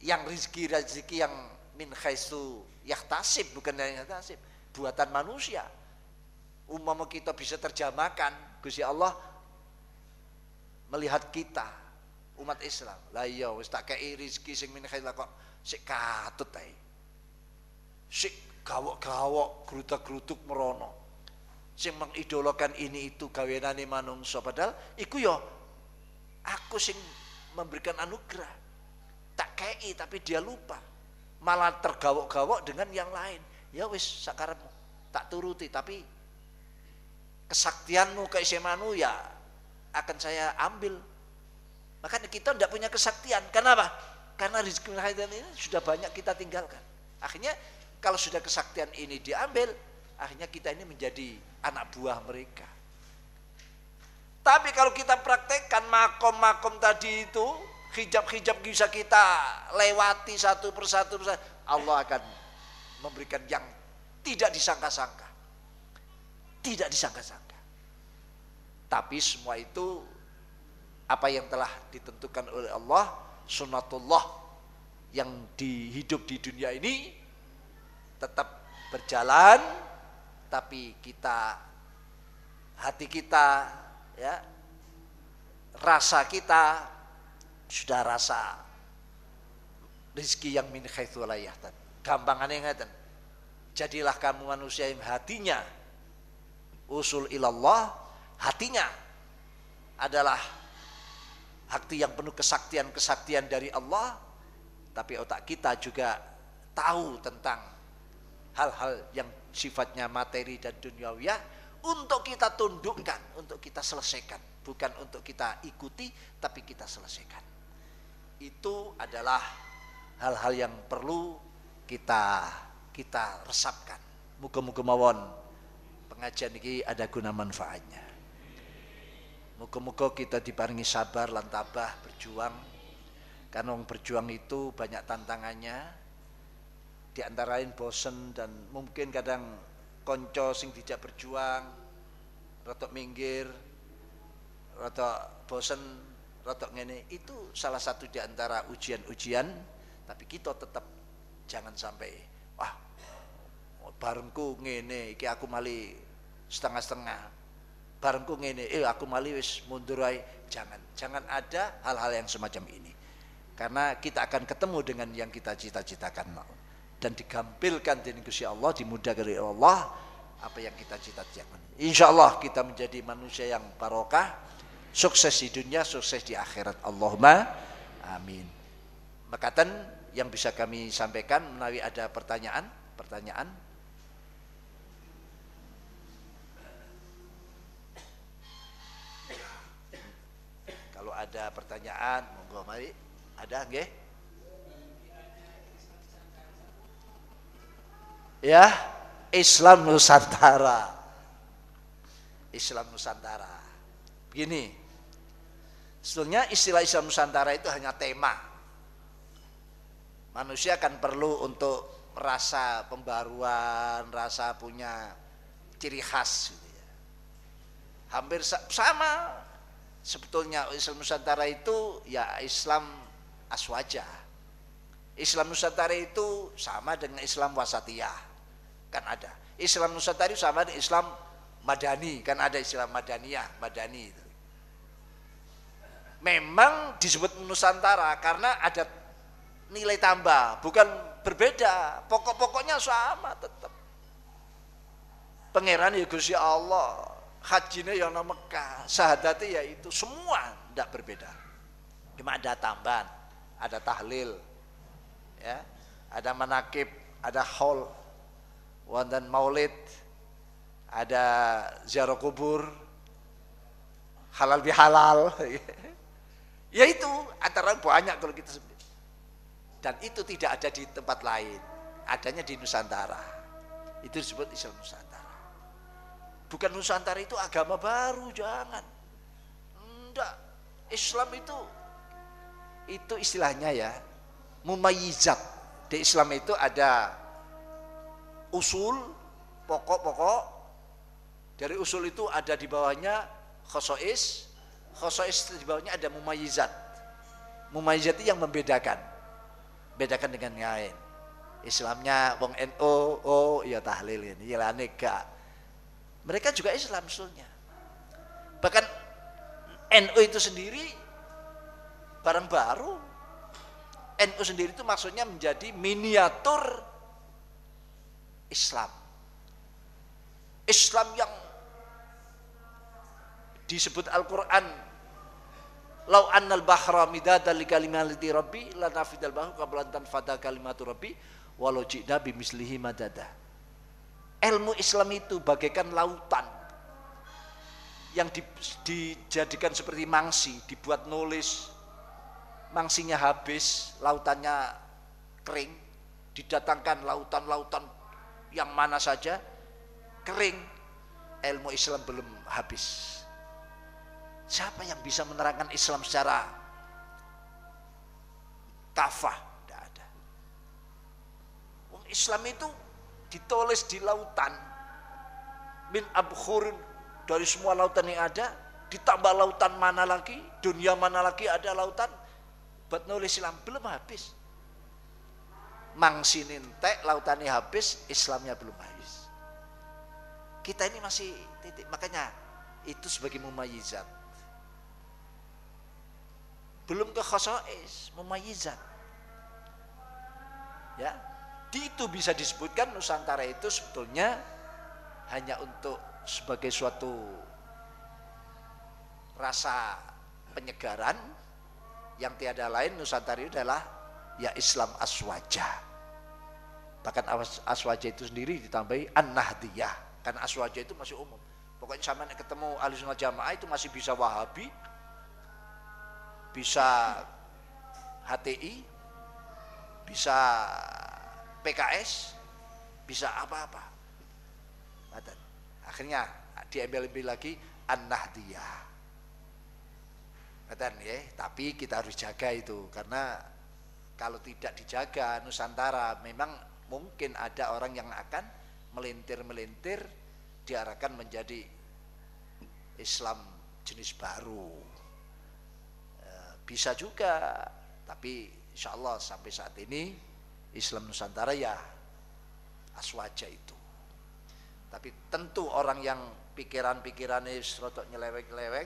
yang rizki-rizki yang min khaisu yahtasib bukan dari yahtasib buatan manusia umpama kita bisa terjamahkan Gusti Allah melihat kita umat Islam la iya wis tak kei rezeki sing min khaisu kok sik katut ae sik gawok-gawok grutak-grutuk merono sing mengidolakan ini itu gawenane manungsa padahal iku yo ya, aku sing memberikan anugerah tak kei tapi dia lupa malah tergawok-gawok dengan yang lain. Ya wis sakarepmu, tak turuti tapi kesaktianmu, keisimanu ya akan saya ambil. Makanya kita tidak punya kesaktian. Kenapa? Karena rezeki khairan ini sudah banyak kita tinggalkan. Akhirnya kalau sudah kesaktian ini diambil, akhirnya kita ini menjadi anak buah mereka. Tapi kalau kita praktekkan makom-makom tadi itu, hijab-hijab bisa kita lewati satu persatu, persatu. Allah akan memberikan yang tidak disangka-sangka. Tidak disangka-sangka. Tapi semua itu apa yang telah ditentukan oleh Allah, sunatullah yang dihidup di dunia ini tetap berjalan tapi kita hati kita ya rasa kita sudah rasa rizki yang min khaitu la gampang Gampangane ngeten. Jadilah kamu manusia yang hatinya usul ilallah, hatinya adalah hati yang penuh kesaktian-kesaktian dari Allah, tapi otak kita juga tahu tentang hal-hal yang sifatnya materi dan duniawiyah untuk kita tundukkan, untuk kita selesaikan, bukan untuk kita ikuti, tapi kita selesaikan itu adalah hal-hal yang perlu kita kita resapkan. Muga-muga mawon pengajian ini ada guna manfaatnya. Muga-muga kita diparingi sabar lantabah, berjuang. Karena orang berjuang itu banyak tantangannya. Di antara lain bosen dan mungkin kadang konco sing tidak berjuang, rotok minggir, rotok bosen rotok ngene itu salah satu di antara ujian-ujian tapi kita tetap jangan sampai wah barengku ngene iki aku mali setengah-setengah barengku ngene eh aku mali wis mundur jangan jangan ada hal-hal yang semacam ini karena kita akan ketemu dengan yang kita cita-citakan mau dan digampilkan dengan Gusti Allah dimudahkan oleh Allah apa yang kita cita-citakan. Insya Allah kita menjadi manusia yang barokah, Sukses di dunia, sukses di akhirat. Allahumma amin. Makatan yang bisa kami sampaikan menawi ada pertanyaan, pertanyaan Kalau ada pertanyaan, monggo mari. Ada nggih? Ya, Islam Nusantara. Islam Nusantara. Begini, Sebetulnya istilah Islam Nusantara itu hanya tema. Manusia akan perlu untuk merasa pembaruan, rasa punya ciri khas. Gitu ya. Hampir sama sebetulnya Islam Nusantara itu ya Islam aswaja. Islam Nusantara itu sama dengan Islam wasatiyah. Kan ada. Islam Nusantara itu sama dengan Islam madani. Kan ada Islam madaniyah, madani itu memang disebut Nusantara karena ada nilai tambah, bukan berbeda. Pokok-pokoknya sama tetap. Pangeran ya Gusti Allah, hajinya yang nama Mekah, sahadati ya itu semua tidak berbeda. Cuma ada tambahan, ada tahlil, ya, ada manakib, ada hall, wonten maulid, ada ziarah kubur, halal bihalal. Ya itu antara banyak kalau kita sebut. Dan itu tidak ada di tempat lain. Adanya di Nusantara. Itu disebut Islam Nusantara. Bukan Nusantara itu agama baru, jangan. Enggak. Islam itu itu istilahnya ya mumayizat. Di Islam itu ada usul, pokok-pokok. Dari usul itu ada di bawahnya khosois, khosois di bawahnya ada mumayizat. Mumayizat yang membedakan. Bedakan dengan yang lain. Islamnya wong NO, oh ya ini ya gak. Mereka juga Islam sulnya. Bahkan N.O. itu sendiri barang baru. N.O. sendiri itu maksudnya menjadi miniatur Islam. Islam yang disebut Al-Quran lau annal bahra midada li kalimati rabbi la bahu bahru qabla kalimatu rabbi walau jida bimislihi madada ilmu Islam itu bagaikan lautan yang di, dijadikan seperti mangsi dibuat nulis mangsinya habis lautannya kering didatangkan lautan-lautan yang mana saja kering ilmu Islam belum habis Siapa yang bisa menerangkan Islam secara kafah? Tidak ada. Islam itu ditulis di lautan. Min abkhurin dari semua lautan yang ada, ditambah lautan mana lagi, dunia mana lagi ada lautan, buat nulis Islam belum habis. Mangsinin tek lautannya habis, Islamnya belum habis. Kita ini masih titik, makanya itu sebagai mumayizat belum ke khosois memayizat ya di itu bisa disebutkan Nusantara itu sebetulnya hanya untuk sebagai suatu rasa penyegaran yang tiada lain Nusantara itu adalah ya Islam aswaja bahkan aswaja itu sendiri ditambahi an-nahdiyah karena aswaja itu masih umum pokoknya sama ketemu ahli sunnah jamaah itu masih bisa wahabi bisa HTI, bisa PKS, bisa apa-apa. Akhirnya diambil MLB lagi An-Nahdiyah. ya, tapi kita harus jaga itu karena kalau tidak dijaga Nusantara memang mungkin ada orang yang akan melintir-melintir diarahkan menjadi Islam jenis baru bisa juga, tapi insya Allah sampai saat ini Islam Nusantara ya aswaja itu. Tapi tentu orang yang pikiran-pikirannya serotok nyeleweng-nyeleweng,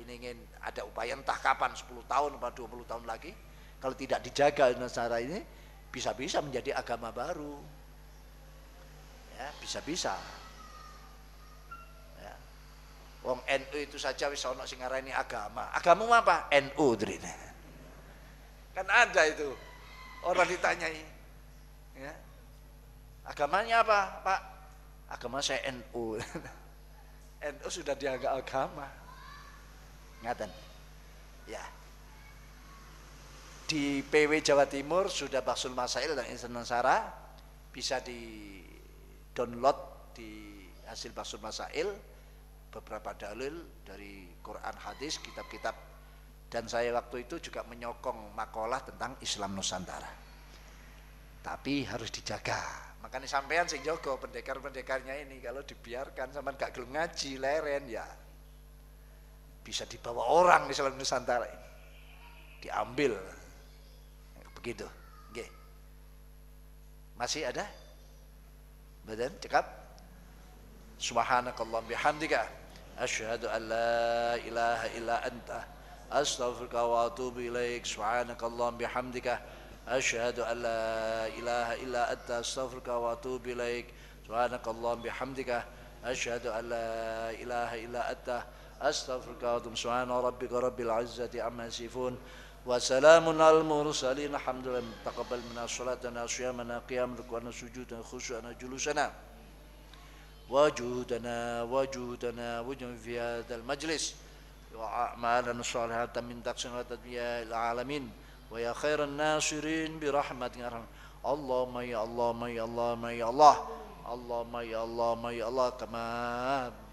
ini ingin ada upaya entah kapan, 10 tahun atau 20 tahun lagi, kalau tidak dijaga Nusantara ini, bisa-bisa menjadi agama baru. Ya, bisa-bisa. Wong NU itu saja wis ana sing ngarani agama. Agamamu apa? NU drine. Kan ada itu. Orang ditanyai. Ya. Agamanya apa, Pak? Agama saya NU. NU sudah dianggap agama. Ngaten. Ya. Di PW Jawa Timur sudah Baksul Masail dan Insan Nansara bisa di download di hasil Baksul Masail beberapa dalil dari Quran hadis kitab-kitab dan saya waktu itu juga menyokong makalah tentang Islam Nusantara tapi harus dijaga makanya sampean sing jogo pendekar-pendekarnya ini kalau dibiarkan sama gak gelem ngaji leren ya bisa dibawa orang di Islam Nusantara ini diambil begitu Oke. masih ada badan cekap Subhanakallah bihamdika أشهد أن لا إله إلا أنت أستغفرك وأتوب إليك سبحانك اللهم بحمدك أشهد أن لا إله إلا أنت أستغفرك وأتوب إليك سبحانك اللهم بحمدك أشهد أن لا إله إلا أنت أستغفرك وأتوب سبحان ربك رب العزة عما يصفون وسلام على المرسلين الحمد لله تقبل منا صلاتنا صيامنا قيامنا سجودنا خشوعنا جلوسنا وجودنا وجودنا وجودنا في هذا المجلس وأعمالنا الصالحة من تقسيم وتدبية العالمين ويا خير الناصرين برحمتك اللهم يا الله ما يا الله ما يا الله ما يا الله اللهم يا الله كما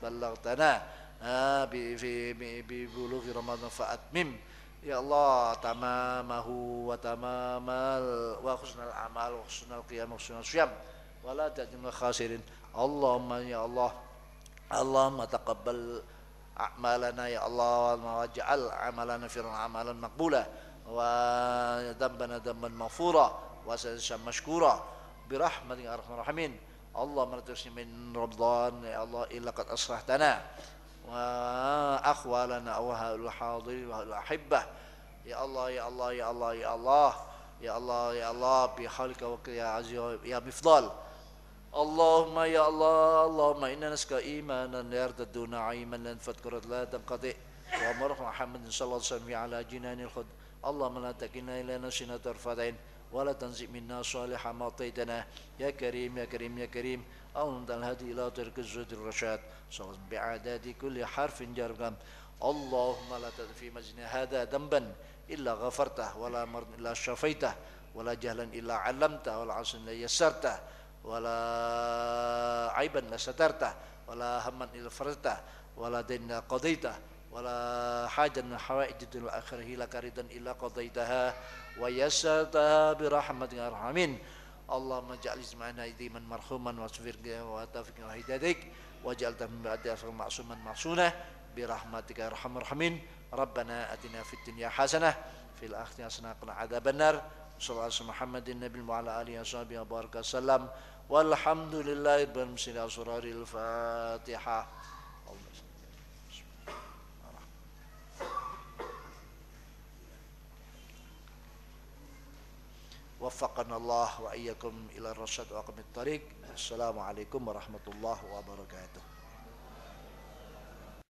بلغتنا آه، في ببلوغ رمضان فأتمم يا الله تمامه وتمام وحسن الأعمال وحسن القيام وحسن الصيام ولا تجعلنا خاسرين اللهم يا الله اللهم تقبل أعمالنا يا الله واجعل عملنا في أعمالا مقبولا وذنبنا ذنبا مغفورا وسجدا مشكورا برحمتك يا أرحم الراحمين اللهم لا ترسل من رمضان يا الله إلا قد أصلحتنا وأخوالنا وهؤلاء الحاضرين وهؤلاء الأحبة يا الله يا الله يا الله يا الله يا الله يا الله بحالك يا عزيز يا بفضل اللهم يا الله اللهم إنا نسك إيمانا يرتد نعيما لن فتكرة لا تنقطع وأمر محمد صلى الله عليه وسلم على جنان الخد اللهم لا تكلنا إلى نفسنا طرفتين ولا تنزع منا صالح ما أعطيتنا يا كريم يا كريم يا كريم اللهم أنت الهدي إلى ترك الزهد الرشاد صلى الله بعداد كل حرف جرقم اللهم لا تدع في مجنى هذا ذنبا إلا غفرته ولا مرض إلا شفيته ولا جهلا إلا علمته ولا عسى إلا يسرته wala aiban la satarta wala hamman ولا دين wala ولا حاجة wala hajan hawaijidul akhirhi lakaridan illa إلا قضيتها ويسرتها برحمة الرحمن اللهم اجعل اجمعنا ايديما مرحوما واسفر وتوفيق وهدادك واجعل من بعد معصوما معصونا برحمتك يا ارحم الراحمين ربنا اتنا في الدنيا حسنه في الاخره حسنه قنا عذاب النار صلى الله على محمد النبي وعلى اله وصحبه وبارك وسلم walhamdulillahi rabbil muslimin asraril fatihah وفقنا الله وإياكم إلى الرشاد وأقم الطريق السلام عليكم ورحمة الله وبركاته